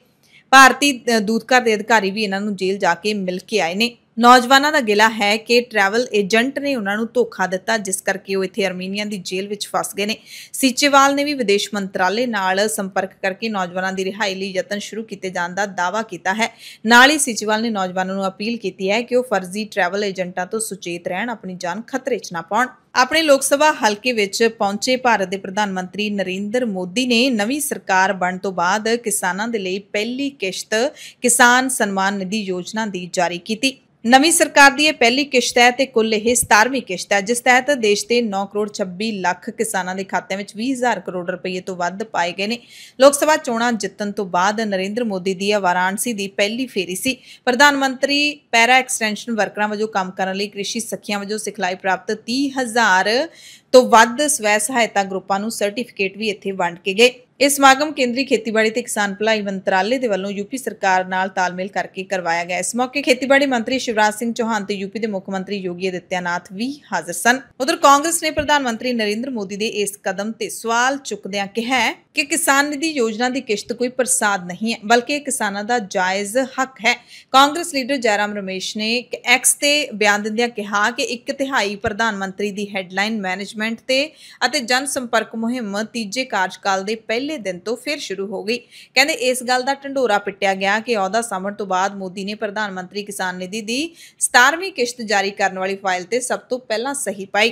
ਭਾਰਤੀ ਦੂਤਕਾਰ ਦੇ ਅਧਿਕਾਰੀ ਵੀ ਇਹਨਾਂ ਨੂੰ ਜੇਲ੍ਹ ਜਾ ਕੇ ਮਿਲ ਕੇ ਆਏ ਨੇ ਨੌਜਵਾਨਾਂ ਦਾ ਗਿਲਾ ਹੈ ਕਿ ਟਰੈਵਲ ਏਜੰਟ ਨੇ ਉਹਨਾਂ ਨੂੰ ਧੋਖਾ ਦਿੱਤਾ ਜਿਸ ਕਰਕੇ ਉਹ ਇੱਥੇ ਅਰਮੀਨੀਆ ਦੀ ਜੇਲ੍ਹ ਵਿੱਚ ਫਸ ਗਏ ਨੇ ਸੀਚੇਵਾਲ ਨੇ ਵੀ ਵਿਦੇਸ਼ ਮੰਤਰਾਲੇ ਨਾਲ ਸੰਪਰਕ ਕਰਕੇ ਨੌਜਵਾਨਾਂ ਦੀ ਰਿਹਾਈ ਲਈ ਯਤਨ ਸ਼ੁਰੂ ਕੀਤੇ ਜਾਣ ਦਾ ਦਾਅਵਾ ਕੀਤਾ ਹੈ ਨਾਲ ਹੀ ਸੀਚੇਵਾਲ ਨੇ ਨੌਜਵਾਨਾਂ ਨੂੰ ਅਪੀਲ ਕੀਤੀ ਹੈ ਕਿ ਉਹ ਫਰਜ਼ੀ ਟਰੈਵਲ ਏਜੰਟਾਂ ਤੋਂ ਸੁਚੇਤ ਰਹਿਣ ਆਪਣੀ ਜਾਨ ਖਤਰੇ 'ਚ ਨਾ ਪਾਉਣ ਆਪਣੇ ਲੋਕ ਸਭਾ ਹਲਕੇ ਵਿੱਚ ਪਹੁੰਚੇ ਭਾਰਤ ਦੇ ਪ੍ਰਧਾਨ ਮੰਤਰੀ ਨਰਿੰਦਰ ਮੋਦੀ ਨੇ ਨਵੀਂ ਸਰਕਾਰ ਬਣਨ ਤੋਂ ਬਾਅਦ ਕਿਸਾਨਾਂ ਦੇ ਲਈ ਪਹਿਲੀ ਕਿਸ਼ਤ ਕਿਸਾਨ ਸਨਮਾਨ ਨਿਧੀ ਯੋਜਨਾ ਦੀ ਜਾਰੀ ਕੀਤੀ ਨਵੀਂ ਸਰਕਾਰ ਦੀ ਇਹ ਪਹਿਲੀ ਕਿਸ਼ਤ ਹੈ ਤੇ ਕੁੱਲ ਇਹ 17ਵੀਂ ਕਿਸ਼ਤ ਹੈ ਜਿਸ ਤਹਿਤ ਦੇਸ਼ ਦੇ 9 ਕਰੋੜ 26 ਲੱਖ ਕਿਸਾਨਾਂ ਦੇ ਖਾਤਿਆਂ ਵਿੱਚ 20000 ਕਰੋੜ ਰੁਪਏ ਤੋਂ ਵੱਧ ਪਾਏ ਗਏ ਨੇ ਲੋਕ ਸਭਾ ਚੋਣਾਂ ਜਿੱਤਣ ਤੋਂ ਬਾਅਦ ਨਰਿੰਦਰ ਮੋਦੀ ਦੀ ਵਾਰਾਣਸੀ ਦੀ ਪਹਿਲੀ ਫੇਰੀ ਸੀ ਪ੍ਰਧਾਨ ਮੰਤਰੀ ਪੈਰਾ ਐਕਸਟੈਂਸ਼ਨ ਵਰਕਰਾਂ ਵਜੋਂ ਕੰਮ ਕਰਨ ਲਈ ਕ੍ਰਿਸ਼ੀ ਸਖੀਆਂ ਵਜੋਂ ਸਿਖਲਾਈ ਪ੍ਰਾਪਤ 30000 ਤੋਂ ਵੱਧ ਸਵੈ ਸਹਾਇਤਾ ਗਰੁੱਪਾਂ ਨੂੰ ਸਰਟੀਫਿਕੇਟ ਵੀ ਇੱਥੇ ਵੰਡ ਕੇ ਗਏ ਇਹ ਸਮਾਗਮ ਕੇਂਦਰੀ ਖੇਤੀਬਾੜੀ ਤੇ ਕਿਸਾਨ ਭਲਾਈ ਮੰਤਰਾਲੇ ਦੇ ਵੱਲੋਂ ਯੂਪੀ ਸਰਕਾਰ ਨਾਲ ਤਾਲਮੇਲ ਕਰਕੇ ਕਰਵਾਇਆ ਗਿਆ ਇਸ ਮੌਕੇ ਖੇਤੀਬਾੜੀ ਮੰਤਰੀ ਸ਼ਿਵਰਾਜ ਸਿੰਘ ਚੌਹਾਨ ਤੇ ਯੂਪੀ ਦੇ ਮੁੱਖ ਮੰਤਰੀ ਯੋਗੀ ਅਦਿੱਤਿਆਨਾਥ ਵੀ ਹਾਜ਼ਰ ਸਨ ਉਧਰ ਕਾਂਗਰਸ ਨੇ ਪ੍ਰਧਾਨ ਮੰਤਰੀ ਨਰਿੰਦਰ ਮੋਦੀ ਦੇ ਇਸ ਕਦਮ ਤੇ ਸਵਾਲ ਚੁੱਕਦਿਆਂ ਕਿਹਾ ਕਿ ਕਿਸਾਨ ਦੀ ਯੋਜਨਾ ਦੀ ਕਿਸ਼ਤ ਕੋਈ ਪ੍ਰਸਾਦ ਨਹੀਂ ਹੈ ਬਲਕਿ ਕਿਸਾਨਾਂ ਦਾ ਜਾਇਜ਼ ਹੱਕ ਹੈ ਕਾਂਗਰਸ ਲੀਡਰ ਜੈਰਾਮ ਰਮੇਸ਼ ਨੇ ਐਕਸ ਤੇ ਬਿਆਨ ਦਿੰਦਿਆਂ ਕਿਹਾ ਕਿ ਇੱਕ ਤਿਹਾਈ ਪ੍ਰਧਾਨ ਮੰਤਰੀ ਦੀ ਹੈਡਲਾਈਨ ਮੈਨੇਜਮੈਂਟ ਤੇ ਅਤੇ ਜਨ ਸੰਪਰਕ ਮੁਹਿੰਮ ਤੀਜੇ ਕਾਰਜਕਾਲ ਦੇ ਪਹਿਲੇ ਦਿਨ ਤੋਂ ਫਿਰ ਸ਼ੁਰੂ ਹੋ ਗਈ ਕਹਿੰਦੇ ਇਸ ਗੱਲ ਦਾ ਢੰਡੋਰਾ ਪਿੱਟਿਆ ਗਿਆ ਕਿ ਅਹੁਦਾ ਸੰਭਾਲਣ ਤੋਂ ਬਾਅਦ ਮੋਦੀ ਨੇ ਪ੍ਰਧਾਨ ਮੰਤਰੀ ਕਿਸਾਨ ਨਿਧੀ ਦੀ 17ਵੀਂ ਕਿਸ਼ਤ ਜਾਰੀ ਕਰਨ ਵਾਲੀ ਫਾਈਲ ਤੇ ਸਭ ਤੋਂ ਪਹਿਲਾਂ ਸਹੀ ਪਾਈ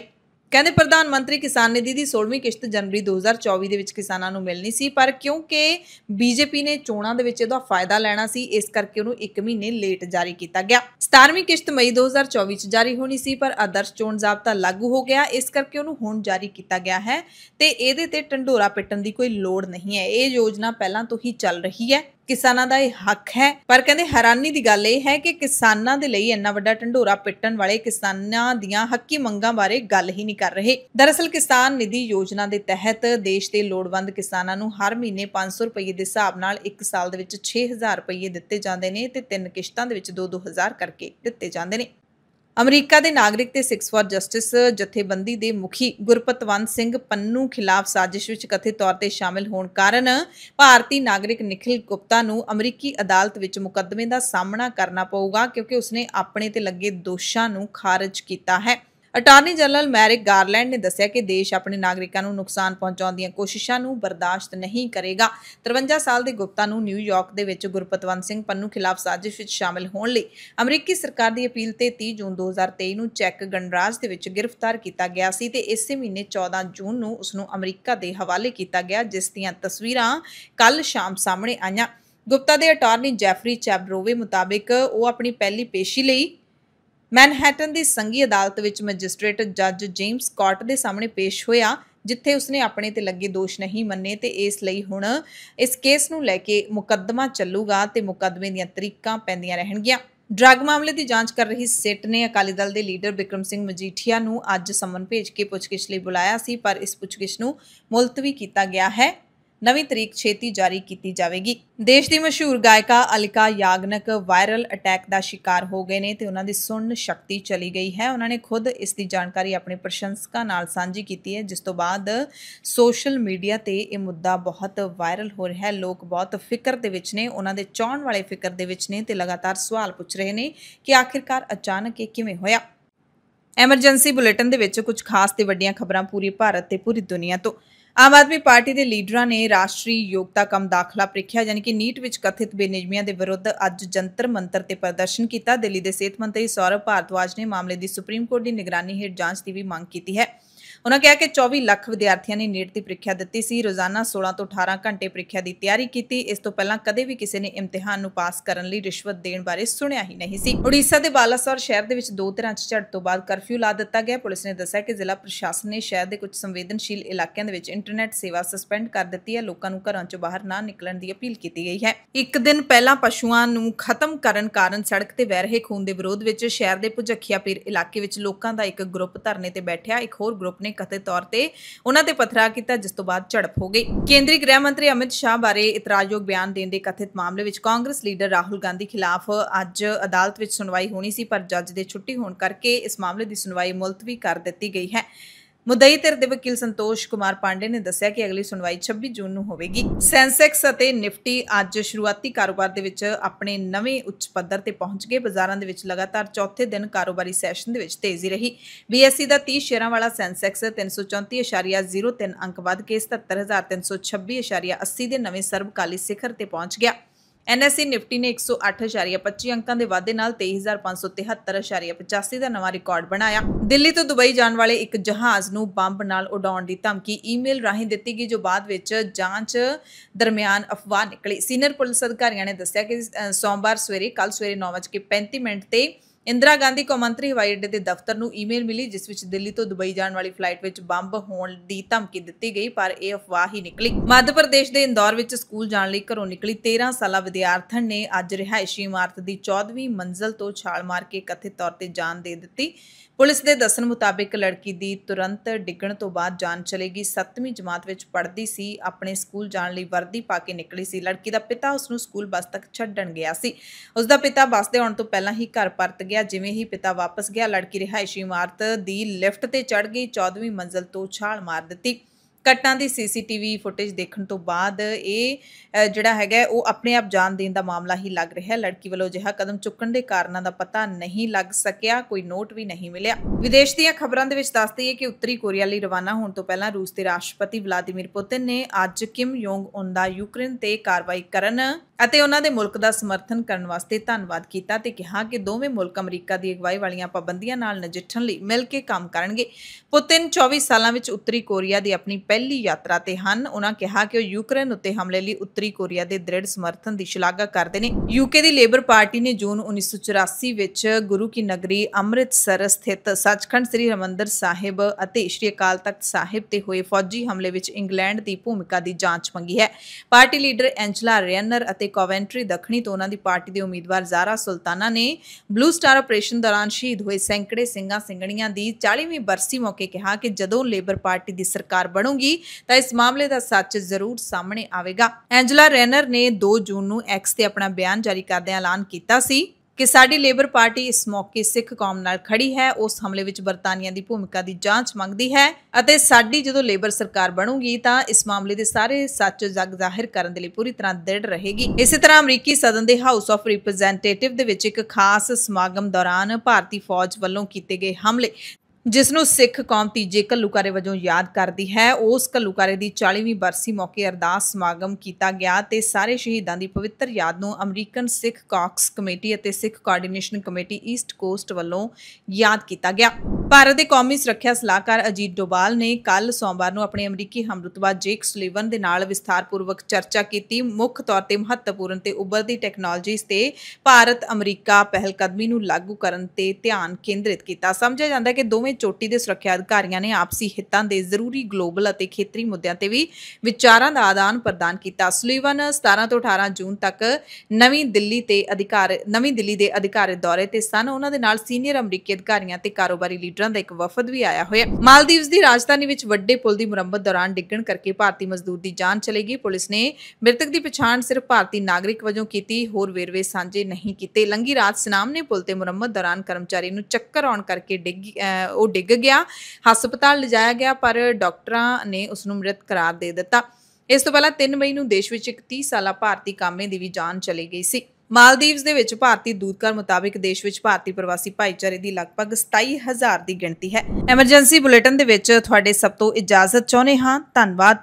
ਕਹਿੰਦੇ ਪ੍ਰਧਾਨ ਮੰਤਰੀ ਕਿਸਾਨ ਨਿਧੀ ਦੀ 16ਵੀਂ ਕਿਸ਼ਤ ਜਨਵਰੀ 2024 ਦੇ ਵਿੱਚ ਕਿਸਾਨਾਂ ਨੂੰ ਮਿਲਣੀ ਸੀ ਪਰ ਕਿਉਂਕਿ ਬੀਜੇਪੀ ਨੇ ਚੋਣਾਂ ਦੇ ਵਿੱਚ ਇਹਦਾ ਫਾਇਦਾ ਲੈਣਾ ਸੀ ਇਸ ਕਰਕੇ ਉਹਨੂੰ 1 ਮਹੀਨੇ ਲੇਟ ਜਾਰੀ ਕੀਤਾ ਗਿਆ 17ਵੀਂ ਕਿਸ਼ਤ ਮਈ 2024 ਚ ਜਾਰੀ ਹੋਣੀ ਸੀ ਪਰ ਆਦਰਸ਼ ਚੋਣ ਜ਼ਾਬਤਾ ਲਾਗੂ ਹੋ ਗਿਆ ਇਸ ਕਰਕੇ ਉਹਨੂੰ ਹੁਣ ਜਾਰੀ ਕੀਤਾ ਗਿਆ ਹੈ ਤੇ ਇਹਦੇ ਤੇ ਢੰਡੋਰਾ ਪਿੱਟਣ ਦੀ ਕੋਈ ਲੋੜ ਨਹੀਂ ਹੈ ਇਹ ਯੋਜਨਾ ਪਹਿਲਾਂ ਤੋਂ ਹੀ ਚੱਲ ਰਹੀ ਹੈ ਕਿਸਾਨਾਂ ਦਾ ਇਹ ਹੱਕ ਹੈ ਪਰ ਕਹਿੰਦੇ ਹੈਰਾਨੀ ਦੀ ਗੱਲ ਇਹ ਹੈ ਕਿ ਕਿਸਾਨਾਂ ਦੇ ਲਈ ਇੰਨਾ ਵੱਡਾ ਢੰਡੋਰਾ ਪਿੱਟਣ ਵਾਲੇ ਕਿਸਾਨਾਂ ਦੀਆਂ ਹੱਕੀ ਮੰਗਾਂ ਬਾਰੇ ਗੱਲ ਹੀ ਨਹੀਂ ਕਰ ਰਹੇ ਦਰਅਸਲ ਕਿਸਾਨ ਨਿਧੀ ਯੋਜਨਾ ਦੇ ਤਹਿਤ ਦੇਸ਼ ਦੇ ਲੋੜਵੰਦ ਕਿਸਾਨਾਂ ਨੂੰ ਹਰ ਮਹੀਨੇ 500 ਰੁਪਏ ਦੇ ਹਿਸਾਬ ਨਾਲ 1 ਸਾਲ ਦੇ ਵਿੱਚ 6000 ਰੁਪਏ ਦਿੱਤੇ ਜਾਂਦੇ ਨੇ ਤੇ ਤਿੰਨ ਕਿਸ਼ਤਾਂ ਦੇ ਵਿੱਚ 2-2000 ਕਰਕੇ ਦਿੱਤੇ ਜਾਂਦੇ ਨੇ ਅਮਰੀਕਾ ਦੇ ਨਾਗਰਿਕ ਤੇ ਸਿਕਸ ਫਾਰ ਜਸਟਿਸ ਜਥੇਬੰਦੀ ਦੇ ਮੁਖੀ ਗੁਰਪਤਵੰਤ ਸਿੰਘ ਪੰਨੂ ਖਿਲਾਫ ਸਾਜ਼ਿਸ਼ ਵਿੱਚ ਕਥਿਤ ਤੌਰ ਤੇ ਸ਼ਾਮਿਲ ਹੋਣ ਕਾਰਨ ਭਾਰਤੀ ਨਾਗਰਿਕ ਨikhil ਗੁਪਤਾ ਨੂੰ ਅਮਰੀਕੀ ਅਦਾਲਤ ਵਿੱਚ ਮੁਕੱਦਮੇ ਦਾ ਸਾਹਮਣਾ ਕਰਨਾ ਪਊਗਾ ਕਿਉਂਕਿ ਉਸਨੇ ਆਪਣੇ ਤੇ ਲੱਗੇ ਦੋਸ਼ਾਂ ਨੂੰ ਖਾਰਜ ਕੀਤਾ ਹੈ ਅਟਾਰਨੀ ਜਨਰਲ ਮੈਰਿਕ ਗਾਰਲੈਂਡ ਨੇ ਦੱਸਿਆ ਕਿ ਦੇਸ਼ ਆਪਣੇ ਨਾਗਰਿਕਾਂ ਨੂੰ ਨੁਕਸਾਨ ਪਹੁੰਚਾਉਣ ਦੀਆਂ ਕੋਸ਼ਿਸ਼ਾਂ ਨੂੰ ਬਰਦਾਸ਼ਤ ਨਹੀਂ ਕਰੇਗਾ 53 ਸਾਲ ਦੇ ਗੁਪਤਾ ਨੂੰ ਨਿਊਯਾਰਕ ਦੇ ਵਿੱਚ ਗੁਰਪਤਵੰਤ ਸਿੰਘ ਪੰਨੂ ਖਿਲਾਫ ਸਾਜ਼ਿਸ਼ ਵਿੱਚ ਸ਼ਾਮਲ ਹੋਣ ਲਈ ਅਮਰੀਕੀ ਸਰਕਾਰ ਦੀ ਅਪੀਲ ਤੇ 30 ਜੂਨ 2023 ਨੂੰ ਚੈੱਕ ਗਣਰਾਜ ਦੇ ਵਿੱਚ ਗ੍ਰਿਫਤਾਰ ਕੀਤਾ ਗਿਆ ਸੀ ਤੇ ਇਸੇ ਮਹੀਨੇ 14 ਜੂਨ ਨੂੰ ਉਸ ਨੂੰ ਅਮਰੀਕਾ ਦੇ ਹਵਾਲੇ ਕੀਤਾ ਗਿਆ ਜਿਸ ਦੀਆਂ ਤਸਵੀਰਾਂ ਕੱਲ ਸ਼ਾਮ ਸਾਹਮਣੇ ਆਈਆਂ ਗੁਪਤਾ ਦੇ ਅਟਾਰਨੀ ਜੈਫਰੀ ਚੈਬਰੋਵੇ ਮੁਤਾਬਕ ਉਹ ਆਪਣੀ ਪਹਿਲੀ ਪੇਸ਼ੀ ਲਈ ਮੈਨਹੈਟਨ ਦੀ ਸੰਘੀ ਅਦਾਲਤ ਵਿੱਚ ਮੈਜਿਸਟ੍ਰੇਟ ਜੱਜ ਜੇਮਸ ਕਾਟ ਦੇ ਸਾਹਮਣੇ ਪੇਸ਼ ਹੋਇਆ ਜਿੱਥੇ ਉਸਨੇ ਆਪਣੇ ਤੇ ਲੱਗੇ ਦੋਸ਼ ਨਹੀਂ ਮੰਨੇ ਤੇ ਇਸ ਲਈ ਹੁਣ ਇਸ ਕੇਸ ਨੂੰ ਲੈ ਕੇ ਮੁਕੱਦਮਾ ਚੱਲੂਗਾ ਤੇ ਮੁਕੱਦਮੇ ਦੀਆਂ ਤਰੀਕਾਂ ਪੈਂਦੀਆਂ ਰਹਿਣਗੀਆਂ ਡਰੱਗ ਮਾਮਲੇ ਦੀ ਜਾਂਚ ਕਰ ਰਹੀ ਸਿੱਟ ਨੇ ਅਕਾਲੀ ਦਲ ਦੇ ਲੀਡਰ ਬਿਕਰਮ ਸਿੰਘ ਮਜੀਠੀਆ ਨੂੰ ਅੱਜ ਸਮਨ ਭੇਜ ਕੇ ਪੁੱਛਗਿੱਛ ਲਈ ਬੁਲਾਇਆ ਸੀ ਪਰ ਇਸ ਪੁੱਛਗਿੱਛ ਨੂੰ ਮੁਲਤਵੀ ਕੀਤਾ ਗਿਆ ਹੈ ਨਵੀਂ ਤਰੀਕ ਛੇਤੀ ਜਾਰੀ ਕੀਤੀ ਜਾਵੇਗੀ ਦੇਸ਼ ਦੀ ਮਸ਼ਹੂਰ ਗਾਇਕਾ ਅਲਿਕਾ ਯਾਗਨਕ ਵਾਇਰਲ ਅਟੈਕ ਦਾ ਸ਼ਿਕਾਰ ਹੋ ਗਏ ਨੇ ਤੇ ਉਹਨਾਂ ਦੀ ਸੁਣਨ ਸ਼ਕਤੀ ਚਲੀ ਗਈ ਹੈ ਉਹਨਾਂ ਨੇ ਖੁਦ ਇਸ ਦੀ ਜਾਣਕਾਰੀ ਆਪਣੇ ਪ੍ਰਸ਼ੰਸਕਾਂ ਨਾਲ ਸਾਂਝੀ ਕੀਤੀ ਹੈ ਜਿਸ ਤੋਂ ਬਾਅਦ ਸੋਸ਼ਲ ਮੀਡੀਆ ਤੇ ਇਹ ਮੁੱਦਾ ਬਹੁਤ ਵਾਇਰਲ ਹੋ ਰਿਹਾ ਹੈ ਲੋਕ ਬਹੁਤ ਫਿਕਰ ਦੇ ਵਿੱਚ ਨੇ ਉਹਨਾਂ ਦੇ ਚਾਹਣ ਵਾਲੇ ਫਿਕਰ ਦੇ ਵਿੱਚ ਨੇ ਤੇ ਲਗਾਤਾਰ ਸਵਾਲ ਪੁੱਛ ਰਹੇ ਨੇ ਕਿ ਆਖਿਰਕਾਰ ਅਚਾਨਕ ਇਹ ਕਿਵੇਂ ਹੋਇਆ ਐਮਰਜੈਂਸੀ ਬੁਲੇਟਿਨ ਦੇ ਵਿੱਚ ਕੁਝ ਖਾਸ ਤੇ ਵੱਡੀਆਂ ਖਬਰਾਂ ਪੂਰੀ ਭਾਰਤ ਤੇ ਪੂਰੀ ਦੁਨੀਆ ਤੋਂ ਆਮ ਆਦਮੀ ਪਾਰਟੀ ਦੇ ਲੀਡਰਾਂ ਨੇ ਰਾਸ਼ਟਰੀ ਯੋਗਤਾ ਕਮ ਦਾਖਲਾ ਪ੍ਰੀਖਿਆ ਯਾਨੀ ਕਿ ਨੀਟ ਵਿੱਚ ਕਥਿਤ ਬੇਨਿਯਮੀਆਂ ਦੇ ਵਿਰੁੱਧ ਅੱਜ ਜੰਤਰ ਮੰਤਰ ਤੇ ਪ੍ਰਦਰਸ਼ਨ ਕੀਤਾ ਦਿੱਲੀ ਦੇ ਸਿਹਤ ਮੰਤਰੀ ਸੌਰਵ ਭਾਰਤਵਾਜ ਨੇ ਮਾਮਲੇ ਦੀ ਸੁਪਰੀਮ ਕੋਰਟ ਦੀ ਨਿਗਰਾਨੀ ਹੇਠ ਜਾਂਚ ਦੀ ਵੀ ਮੰਗ ਕੀਤੀ ਹੈ ਉਹਨਾਂ ਕਿਹਾ ਕਿ 24 ਲੱਖ ਵਿਦਿਆਰਥੀਆਂ ਨੇ ਨੀਟ ਦੀ ਪ੍ਰੀਖਿਆ ਦਿੱਤੀ ਸੀ ਰੋਜ਼ਾਨਾ 16 ਤੋਂ 18 ਘੰਟੇ ਪ੍ਰੀਖਿਆ ਦੀ ਤਿਆਰੀ ਕੀਤੀ ਇਸ ਤੋਂ ਪਹਿਲਾਂ ਕਦੇ ਵੀ ਕਿਸੇ ਨੇ ਇਮਤਿਹਾਨ ਨੂੰ ਪਾਸ ਕਰਨ ਲਈ ਰਿਸ਼ਵਤ ਦੇਣ ਬਾਰੇ ਸੁਣਿਆ ਹੀ ਨਹੀਂ ਸੀ ਉੜੀਸਾ ਦੇ ਬਾਲਾਸੌਰ ਸ਼ਹਿਰ ਦੇ ਵਿੱਚ ਦੋ ਤਰ੍ਹਾਂ ਚ ਝੜ ਤੋਂ ਬਾਅਦ ਕਰਫਿਊ ਲਾ ਦਿੱਤਾ ਗਿਆ ਪੁਲਿਸ ਨੇ ਦੱਸਿਆ ਕਿ ਜ਼ਿਲ੍ਹਾ ਪ੍ਰਸ਼ਾਸਨ ਨੇ ਸ਼ਹਿਰ ਦੇ ਕੁਝ ਸੰਵੇਦਨਸ਼ੀਲ ਇਲਾਕਿਆਂ ਦੇ ਵਿੱਚ ਇੰਟਰਨੈਟ ਸੇਵਾ ਸਸਪੈਂਡ ਕਰ ਦਿੱਤੀ ਹੈ ਲੋਕਾਂ ਨੂੰ ਘਰਾਂ ਚੋਂ ਬਾਹਰ ਨਾ ਨਿਕਲਣ ਦੀ ਅਪੀਲ ਕੀਤੀ ਗਈ ਹੈ ਇੱਕ ਦਿਨ ਪਹਿਲਾਂ ਪਸ਼ੂਆਂ ਨੂੰ ਖਤਮ ਕਰਨ ਕਾਰਨ ਸੜਕ ਤੇ ਵਹਿ ਰਹੇ ਖੂਨ ਦੇ ਵਿਰੋਧ ਵਿੱਚ ਸ਼ਹਿਰ ਦੇ ਪੁਜਖਿਆ ਪੀਰ ਇਲਾਕੇ ਵਿੱਚ ਲੋਕਾਂ ਦਾ ਇੱਕ ਗਰੁੱਪ ਧਰਨੇ ਤੇ ਬੈਠਿਆ ਇੱਕ ਹੋਰ ਗਰੁੱਪ ਨੇ ਨੇ ਕਥਿਤ ਤੌਰ ਤੇ ਉਹਨਾਂ ਤੇ ਪਥਰਾ ਕੀਤਾ ਜਿਸ ਤੋਂ ਬਾਅਦ ਝੜਪ ਹੋ ਗਈ ਕੇਂਦਰੀ ਗ੍ਰਹਿ ਮੰਤਰੀ ਅਮਿਤ ਸ਼ਾਹ ਬਾਰੇ ਇਤਰਾਜ਼ਯੋਗ ਬਿਆਨ ਦੇਣ ਦੇ ਕਥਿਤ ਮਾਮਲੇ ਵਿੱਚ ਕਾਂਗਰਸ ਲੀਡਰ ਰਾਹੁਲ ਗਾਂਧੀ ਖਿਲਾਫ ਅੱਜ ਅਦਾਲਤ ਵਿੱਚ ਸੁਣਵਾਈ ਹੋਣੀ ਸੀ ਪਰ ਜੱਜ ਦੇ ਛੁੱਟੀ ਹੋਣ ਕਰਕੇ ਇਸ ਮਾਮਲੇ ਦੀ ਸੁਣਵਾਈ ਮੁਲਤਵੀ ਕਰ ਦਿੱਤੀ ਗਈ ਹੈ ਮੁਦਈ ਧਿਰ ਦੇ ਵਕੀਲ ਸੰਤੋਸ਼ ਕੁਮਾਰ ਪਾਂਡੇ ਨੇ ਦੱਸਿਆ ਕਿ ਅਗਲੀ ਸੁਣਵਾਈ 26 ਜੂਨ ਨੂੰ ਹੋਵੇਗੀ ਸੈਂਸੈਕਸ ਅਤੇ ਨਿਫਟੀ ਅੱਜ ਸ਼ੁਰੂਆਤੀ ਕਾਰੋਬਾਰ ਦੇ ਵਿੱਚ ਆਪਣੇ ਨਵੇਂ ਉੱਚ ਪੱਧਰ ਤੇ ਪਹੁੰਚ ਗਏ ਬਾਜ਼ਾਰਾਂ ਦੇ ਵਿੱਚ ਲਗਾਤਾਰ ਚੌਥੇ ਦਿਨ ਕਾਰੋਬਾਰੀ ਸੈਸ਼ਨ ਦੇ ਵਿੱਚ ਤੇਜ਼ੀ ਰਹੀ ਬੀਐਸਈ ਦਾ 30 ਸ਼ੇਅਰਾਂ ਵਾਲਾ ਸੈਂਸੈਕਸ 334.03 ਅੰਕ ਵਧ ਕੇ 77326.80 ਦੇ ਨਵੇਂ ਸਰਬਕਾਲੀ ਸਿਖਰ ਤੇ ਪਹੁੰਚ ਗਿਆ ਐਨਐਸਸੀ ਨਿਫਟੀ ਨੇ 108.25 ਅੰਕਾਂ ਦੇ ਵਾਧੇ ਨਾਲ 23573.85 ਦਾ ਨਵਾਂ ਰਿਕਾਰਡ ਬਣਾਇਆ ਦਿੱਲੀ ਤੋਂ ਦੁਬਈ ਜਾਣ ਵਾਲੇ ਇੱਕ ਜਹਾਜ਼ ਨੂੰ ਬੰਬ ਨਾਲ ਉਡਾਉਣ ਦੀ ਧਮਕੀ ਈਮੇਲ ਰਾਹੀਂ ਦਿੱਤੀ ਗਈ ਜੋ ਬਾਅਦ ਵਿੱਚ ਜਾਂਚ ਦਰਮਿਆਨ ਅਫਵਾਹ ਨਿਕਲੀ ਸੀਨੀਅਰ ਪੁਲਿਸ ਅਧਿਕਾਰੀਆਂ ਨੇ ਦੱਸਿਆ ਕਿ ਸੋਮਵਾਰ ਸਵੇਰੇ ਕੱਲ ਸਵੇਰੇ 9:35 ਮਿੰਟ ਤੇ ਇੰਦਰਾ ਗਾਂਧੀ ਕੌਮਾਂਤਰੀ ਹਵਾਈ ਅੱਡੇ ਦੇ ਦਫ਼ਤਰ ਨੂੰ ਈਮੇਲ ਮਿਲੀ ਜਿਸ ਵਿੱਚ ਦਿੱਲੀ ਤੋਂ ਦੁਬਈ ਜਾਣ ਵਾਲੀ ਫਲਾਈਟ ਵਿੱਚ ਬੰਬ ਹੋਣ ਦੀ ਧਮਕੀ ਦਿੱਤੀ ਗਈ ਪਰ ਇਹ ਅਫਵਾਹ ਹੀ ਨਿਕਲੀ ਮੱਧ ਪ੍ਰਦੇਸ਼ ਦੇ ਇੰਦੌਰ ਵਿੱਚ ਸਕੂਲ ਜਾਣ ਲਈ ਘਰੋਂ ਨਿਕਲੀ 13 ਸਾਲਾ ਵਿਦਿਆਰਥਣ ਨੇ ਅੱਜ ਰਿਹਾਇਸ਼ੀ ਇਮਾਰਤ ਦੀ 14ਵੀਂ ਮੰਜ਼ਲ ਤੋਂ ਛਾਲ ਮਾਰ ਕੇ ਕਥਿਤ ਤੌਰ ਤੇ ਜਾਨ ਦੇ ਦਿੱਤੀ ਪੁਲਿਸ ਦੇ ਦੱਸਣ ਮੁਤਾਬਕ ਲੜਕੀ ਦੀ ਤੁਰੰਤ ਡਿੱਗਣ ਤੋਂ ਬਾਅਦ ਜਾਨ ਚਲੇ ਗਈ 7ਵੀਂ ਜਮਾਤ ਵਿੱਚ ਪੜ੍ਹਦੀ ਸੀ ਆਪਣੇ ਸਕੂਲ ਜਾਣ ਲਈ ਵਰਦੀ ਪਾ ਕੇ ਨਿਕਲੀ ਸੀ ਲੜਕੀ ਦਾ ਪਿਤਾ ਉਸ ਨੂੰ ਸਕੂਲ ਬੱਸ ਤੱਕ ਛੱਡਣ ਗਿਆ ਸੀ ਉਸ ਦਾ ਪਿਤਾ ਬੱਸ ਦੇ ਆਉਣ ਤੋਂ ਪਹਿਲਾਂ ਹੀ ਘਰ ਪਰਤ ਗਿਆ ਜਿਵੇਂ ਹੀ ਪਿਤਾ ਵਾਪਸ ਗਿਆ ਲੜਕੀ ਰਿਹਾਇਸ਼ੀ ਇਮਾਰਤ ਦੀ ਲਿਫਟ ਤੇ ਚੜ ਗਈ 14ਵੀਂ ਮੰਜ਼ਲ ਤੋਂ ਛਾਲ ਮਾਰ ਦਿੱਤੀ ਕਟਾਂ ਦੀ ਸੀਸੀਟੀਵੀ ਫੁਟੇਜ ਦੇਖਣ ਤੋਂ ਬਾਅਦ ਇਹ ਜਿਹੜਾ ਹੈਗਾ ਉਹ ਆਪਣੇ ਆਪ ਜਾਨ ਦੇਣ ਦਾ ਮਾਮਲਾ ਹੀ ਲੱਗ ਰਿਹਾ ਹੈ ਲੜਕੀ ਵੱਲੋਂ ਜਿਹੜਾ ਕਦਮ ਚੁੱਕਣ ਦੇ ਕਾਰਨਾਂ ਦਾ ਪਤਾ ਨਹੀਂ ਲੱਗ ਸਕਿਆ ਕੋਈ ਨੋਟ ਵੀ ਨਹੀਂ ਮਿਲਿਆ ਵਿਦੇਸ਼ ਦੀਆਂ ਖਬਰਾਂ ਦੇ ਵਿੱਚ ਦੱਸਦੀ ਹੈ ਕਿ ਉੱਤਰੀ ਕੋਰੀਆ ਲਈ ਰਵਾਨਾ ਹੋਣ ਤੋਂ ਪਹਿਲਾਂ ਰੂਸ ਦੇ ਰਾਸ਼ਟਰਪਤੀ ਵਲਾਦੀਮੀਰ ਪੁਤਿਨ ਨੇ ਅੱਜ ਕਿਮ ਯੋਂਗ ਉਨ ਦਾ ਯੂਕਰੇਨ ਤੇ ਕਾਰਵਾਈ ਕਰਨ ਅਤੇ ਉਹਨਾਂ ਦੇ ਮੁਲਕ ਦਾ ਸਮਰਥਨ ਕਰਨ ਵਾਸਤੇ ਧੰਨਵਾਦ ਕੀਤਾ ਤੇ ਕਿਹਾ ਕਿ ਦੋਵੇਂ ਮੁਲਕ ਅਮਰੀਕਾ ਦੀ ਅਗਵਾਈ ਵਾਲੀਆਂ ਪਾਬੰਦੀਆਂ ਨਾਲ ਨਜਿੱਠਣ ਲਈ ਮਿਲ ਕੇ ਕੰਮ ਕਰਨਗੇ ਪੁਤਿਨ 24 ਸਾਲਾਂ ਵਿੱਚ ਉੱਤਰੀ ਕੋਰੀਆ ਦੀ ਆਪਣੀ ਪਹਿਲੀ ਯਾਤਰਾ ਤੇ ਹਨ ਉਹਨਾਂ ਕਿਹਾ ਕਿ ਉਹ ਯੂਕਰੇਨ ਉੱਤੇ ਹਮਲੇ ਲਈ ਉੱਤਰੀ ਕੋਰੀਆ ਦੇ ਦ੍ਰਿੜ ਸਮਰਥਨ ਦੀ ਸ਼ਲਾਘਾ ਕਰਦੇ ਨੇ ਯੂਕੇ ਦੀ ਲੇਬਰ ਪਾਰਟੀ ਨੇ ਜੂਨ 1984 ਵਿੱਚ ਗੁਰੂ ਕੀ ਨਗਰੀ ਅੰਮ੍ਰਿਤਸਰ ਸਥਿਤ ਸੱਚਖੰਡ ਸ੍ਰੀ ਹਰਮੰਦਰ ਸਾਹਿਬ ਅਤੇ ਸ਼੍ਰੀ ਅਕਾਲ ਤਖਤ ਸਾਹਿਬ ਤੇ ਹੋਏ ਫੌਜੀ ਹਮਲੇ ਵਿੱਚ ਇੰਗਲੈਂਡ ਦੀ ਭੂਮਿਕਾ ਦੀ ਜਾਂਚ ਮੰਗੀ ਹੈ ਪਾਰਟੀ ਲੀਡਰ ਐਂਜਲਾ ਰੈਨਰ ਅਤੇ ਕੋਵੈਂਟਰੀ ਦੱਖਣੀ ਤੋਂ ਉਹਨਾਂ ਦੀ ਪਾਰਟੀ ਦੇ ਉਮੀਦਵਾਰ ਜ਼ਾਰਾ ਸੁਲਤਾਨਾ ਨੇ ਬਲੂ ਸਟਾਰ ਆਪਰੇਸ਼ਨ ਦੌਰਾਨ ਸ਼ਹੀਦ ਹੋਏ ਸੈਂਕੜੇ ਸਿੰਘਾਂ ਸਿੰਘਣੀਆਂ ਦੀ 40ਵੀਂ ਬਰਸੀ ਮੌਕੇ ਕਿਹਾ ਕਿ ਜਦੋਂ ਲੇਬਰ ਪਾਰਟੀ ਦੀ ਸਰਕਾਰ ਬਣੂ ਹੋਣਗੀ ਤਾਂ ਇਸ ਮਾਮਲੇ ਦਾ ਸੱਚ ਜ਼ਰੂਰ ਸਾਹਮਣੇ ਆਵੇਗਾ ਐਂਜਲਾ ਰੈਨਰ ਨੇ 2 ਜੂਨ ਨੂੰ ਐਕਸ ਤੇ ਆਪਣਾ ਬਿਆਨ ਜਾਰੀ ਕਰਦੇ ਐਲਾਨ ਕੀਤਾ ਸੀ ਕਿ ਸਾਡੀ ਲੇਬਰ ਪਾਰਟੀ ਇਸ ਮੌਕੇ ਸਿੱਖ ਕੌਮ ਨਾਲ ਖੜੀ ਹੈ ਉਸ ਹਮਲੇ ਵਿੱਚ ਬਰਤਾਨੀਆ ਦੀ ਭੂਮਿਕਾ ਦੀ ਜਾਂਚ ਮੰਗਦੀ ਹੈ ਅਤੇ ਸਾਡੀ ਜਦੋਂ ਲੇਬਰ ਸਰਕਾਰ ਬਣੂਗੀ ਤਾਂ ਇਸ ਮਾਮਲੇ ਦੇ ਸਾਰੇ ਸੱਚ ਜਗ ਜ਼ਾਹਿਰ ਕਰਨ ਦੇ ਲਈ ਪੂਰੀ ਤਰ੍ਹਾਂ ਦ੍ਰਿੜ ਰਹੇਗੀ ਇਸੇ ਤਰ੍ਹਾਂ ਅਮਰੀਕੀ ਸਦਨ ਦੇ ਹਾਊਸ ਆਫ ਰਿਪਰੈਜ਼ੈਂਟੇਟਿਵ ਦੇ ਵਿੱਚ ਇੱਕ ਖਾਸ ਸਮਾਗਮ ਦੌਰਾਨ ਭਾਰਤੀ ਫੌਜ ਵੱਲੋਂ ਕੀਤੇ ਗਏ ਹਮਲੇ ਜਿਸ ਨੂੰ ਸਿੱਖ ਕੌਮ ਤੀਜੇ ਕੱਲੂਕਾਰੇ ਵਜੋਂ ਯਾਦ ਕਰਦੀ ਹੈ ਉਸ ਕੱਲੂਕਾਰੇ ਦੀ 40ਵੀਂ ਬਰਸੀ ਮੌਕੇ ਅਰਦਾਸ ਸਮਾਗਮ ਕੀਤਾ ਗਿਆ ਤੇ ਸਾਰੇ ਸ਼ਹੀਦਾਂ ਦੀ ਪਵਿੱਤਰ ਯਾਦ ਨੂੰ ਅਮਰੀਕਨ ਸਿੱਖ ਕਾਕਸ ਕਮੇਟੀ ਅਤੇ Sikh coordination committee east coast ਵੱਲੋਂ ਯਾਦ ਕੀਤਾ ਗਿਆ ਭਾਰਤ ਦੇ ਕੌਮੀ ਸੁਰੱਖਿਆ ਸਲਾਹਕਾਰ ਅਜੀਤ ਡੋਬਾਲ ਨੇ ਕੱਲ ਸੋਮਵਾਰ ਨੂੰ ਆਪਣੇ ਅਮਰੀਕੀ ਹਮਰਤਬਾ ਜੇਕ ਸਲੀਵਨ ਦੇ ਨਾਲ ਵਿਸਥਾਰਪੂਰਵਕ ਚਰਚਾ ਕੀਤੀ ਮੁੱਖ ਤੌਰ ਤੇ ਮਹੱਤਵਪੂਰਨ ਤੇ ਉੱਭਰਦੀ ਟੈਕਨੋਲੋਜੀਜ਼ ਤੇ ਭਾਰਤ ਅਮਰੀਕਾ ਪਹਿਲ ਕਦਮੀ ਨੂੰ ਲਾਗੂ ਕਰਨ ਤੇ ਧਿਆਨ ਕੇਂਦਰਿਤ ਕੀਤਾ ਸਮਝਿਆ ਜਾਂਦਾ ਹੈ ਕਿ ਦੋਵੇਂ ਚੋਟੀ ਦੇ ਸੁਰੱਖਿਆ ਅਧਿਕਾਰੀਆਂ ਨੇ ਆਪਸੀ ਹਿੱਤਾਂ ਦੇ ਜ਼ਰੂਰੀ ਗਲੋਬਲ ਅਤੇ ਖੇਤਰੀ ਮੁੱਦਿਆਂ ਤੇ ਵੀ ਵਿਚਾਰਾਂ ਦਾ ਆਦਾਨ ਪ੍ਰਦਾਨ ਕੀਤਾ ਸਲੀਵਨ 17 ਤੋਂ 18 ਜੂਨ ਤੱਕ ਨਵੀਂ ਦਿੱਲੀ ਤੇ ਅਧਿਕਾਰ ਨਵੀਂ ਦਿੱਲੀ ਦੇ ਅਧਿਕਾਰੀ ਦੌਰੇ ਤੇ ਸਨ ਉਹਨਾਂ ਦੇ ਨਾਲ ਸੀਨੀਅਰ ਅਮਰੀਕੀ ਅਧਿਕਾਰੀਆਂ ਤੇ ਕਾਰੋਬਾਰੀ ਲੀਡਰ ਮਜ਼ਦੂਰਾਂ ਦਾ ਇੱਕ ਵਫਦ ਵੀ ਆਇਆ ਹੋਇਆ ਮਾਲਦੀਵਸ ਦੀ ਰਾਜਧਾਨੀ ਵਿੱਚ ਵੱਡੇ ਪੁਲ ਦੀ ਮੁਰੰਮਤ ਦੌਰਾਨ ਡਿੱਗਣ ਕਰਕੇ ਭਾਰਤੀ ਮਜ਼ਦੂਰ ਦੀ ਜਾਨ ਚਲੀ ਗਈ ਪੁਲਿਸ ਨੇ ਮ੍ਰਿਤਕ ਦੀ ਪਛਾਣ ਸਿਰਫ ਭਾਰਤੀ ਨਾਗਰਿਕ ਵਜੋਂ ਕੀਤੀ ਹੋਰ ਵੇਰਵੇ ਸਾਂਝੇ ਨਹੀਂ ਕੀਤੇ ਲੰਗੀ ਰਾਤ ਸਨਾਮ ਨੇ ਪੁਲ ਤੇ ਮੁਰੰਮਤ ਦੌਰਾਨ ਕਰਮਚਾਰੀ ਨੂੰ ਚੱਕਰ ਆਉਣ ਕਰਕੇ ਡਿੱਗ ਉਹ ਡਿੱਗ ਗਿਆ ਹਸਪਤਾਲ ਲਿਜਾਇਆ ਗਿਆ ਪਰ ਡਾਕਟਰਾਂ ਨੇ ਉਸ ਨੂੰ ਮ੍ਰਿਤ ਕਰਾਰ ਦੇ ਦਿੱਤਾ ਇਸ ਤੋਂ ਪਹਿਲਾਂ 3 ਮਈ ਨੂੰ ਦੇਸ਼ ਵਿੱਚ ਇੱਕ 30 ਸਾਲਾ ਭਾਰਤੀ ਕਾਮੇ ਦੀ ਵੀ ਜਾਨ ਚਲੀ ਗਈ ਸੀ ਮਾਲਦੀਵਸ ਦੇ ਵਿੱਚ ਭਾਰਤੀ ਦੂਤਘਰ ਮੁਤਾਬਿਕ ਦੇਸ਼ ਵਿੱਚ ਭਾਰਤੀ ਪ੍ਰਵਾਸੀ ਭਾਈਚਾਰੇ ਦੀ ਲਗਭਗ 27000 ਦੀ ਗਿਣਤੀ ਹੈ ਐਮਰਜੈਂਸੀ ਬੁਲੇਟਿਨ ਦੇ ਵਿੱਚ ਤੁਹਾਡੇ ਸਭ ਤੋਂ ਇਜਾਜ਼ਤ ਚਾਹੁੰਦੇ ਹਾਂ ਧੰਨਵਾਦ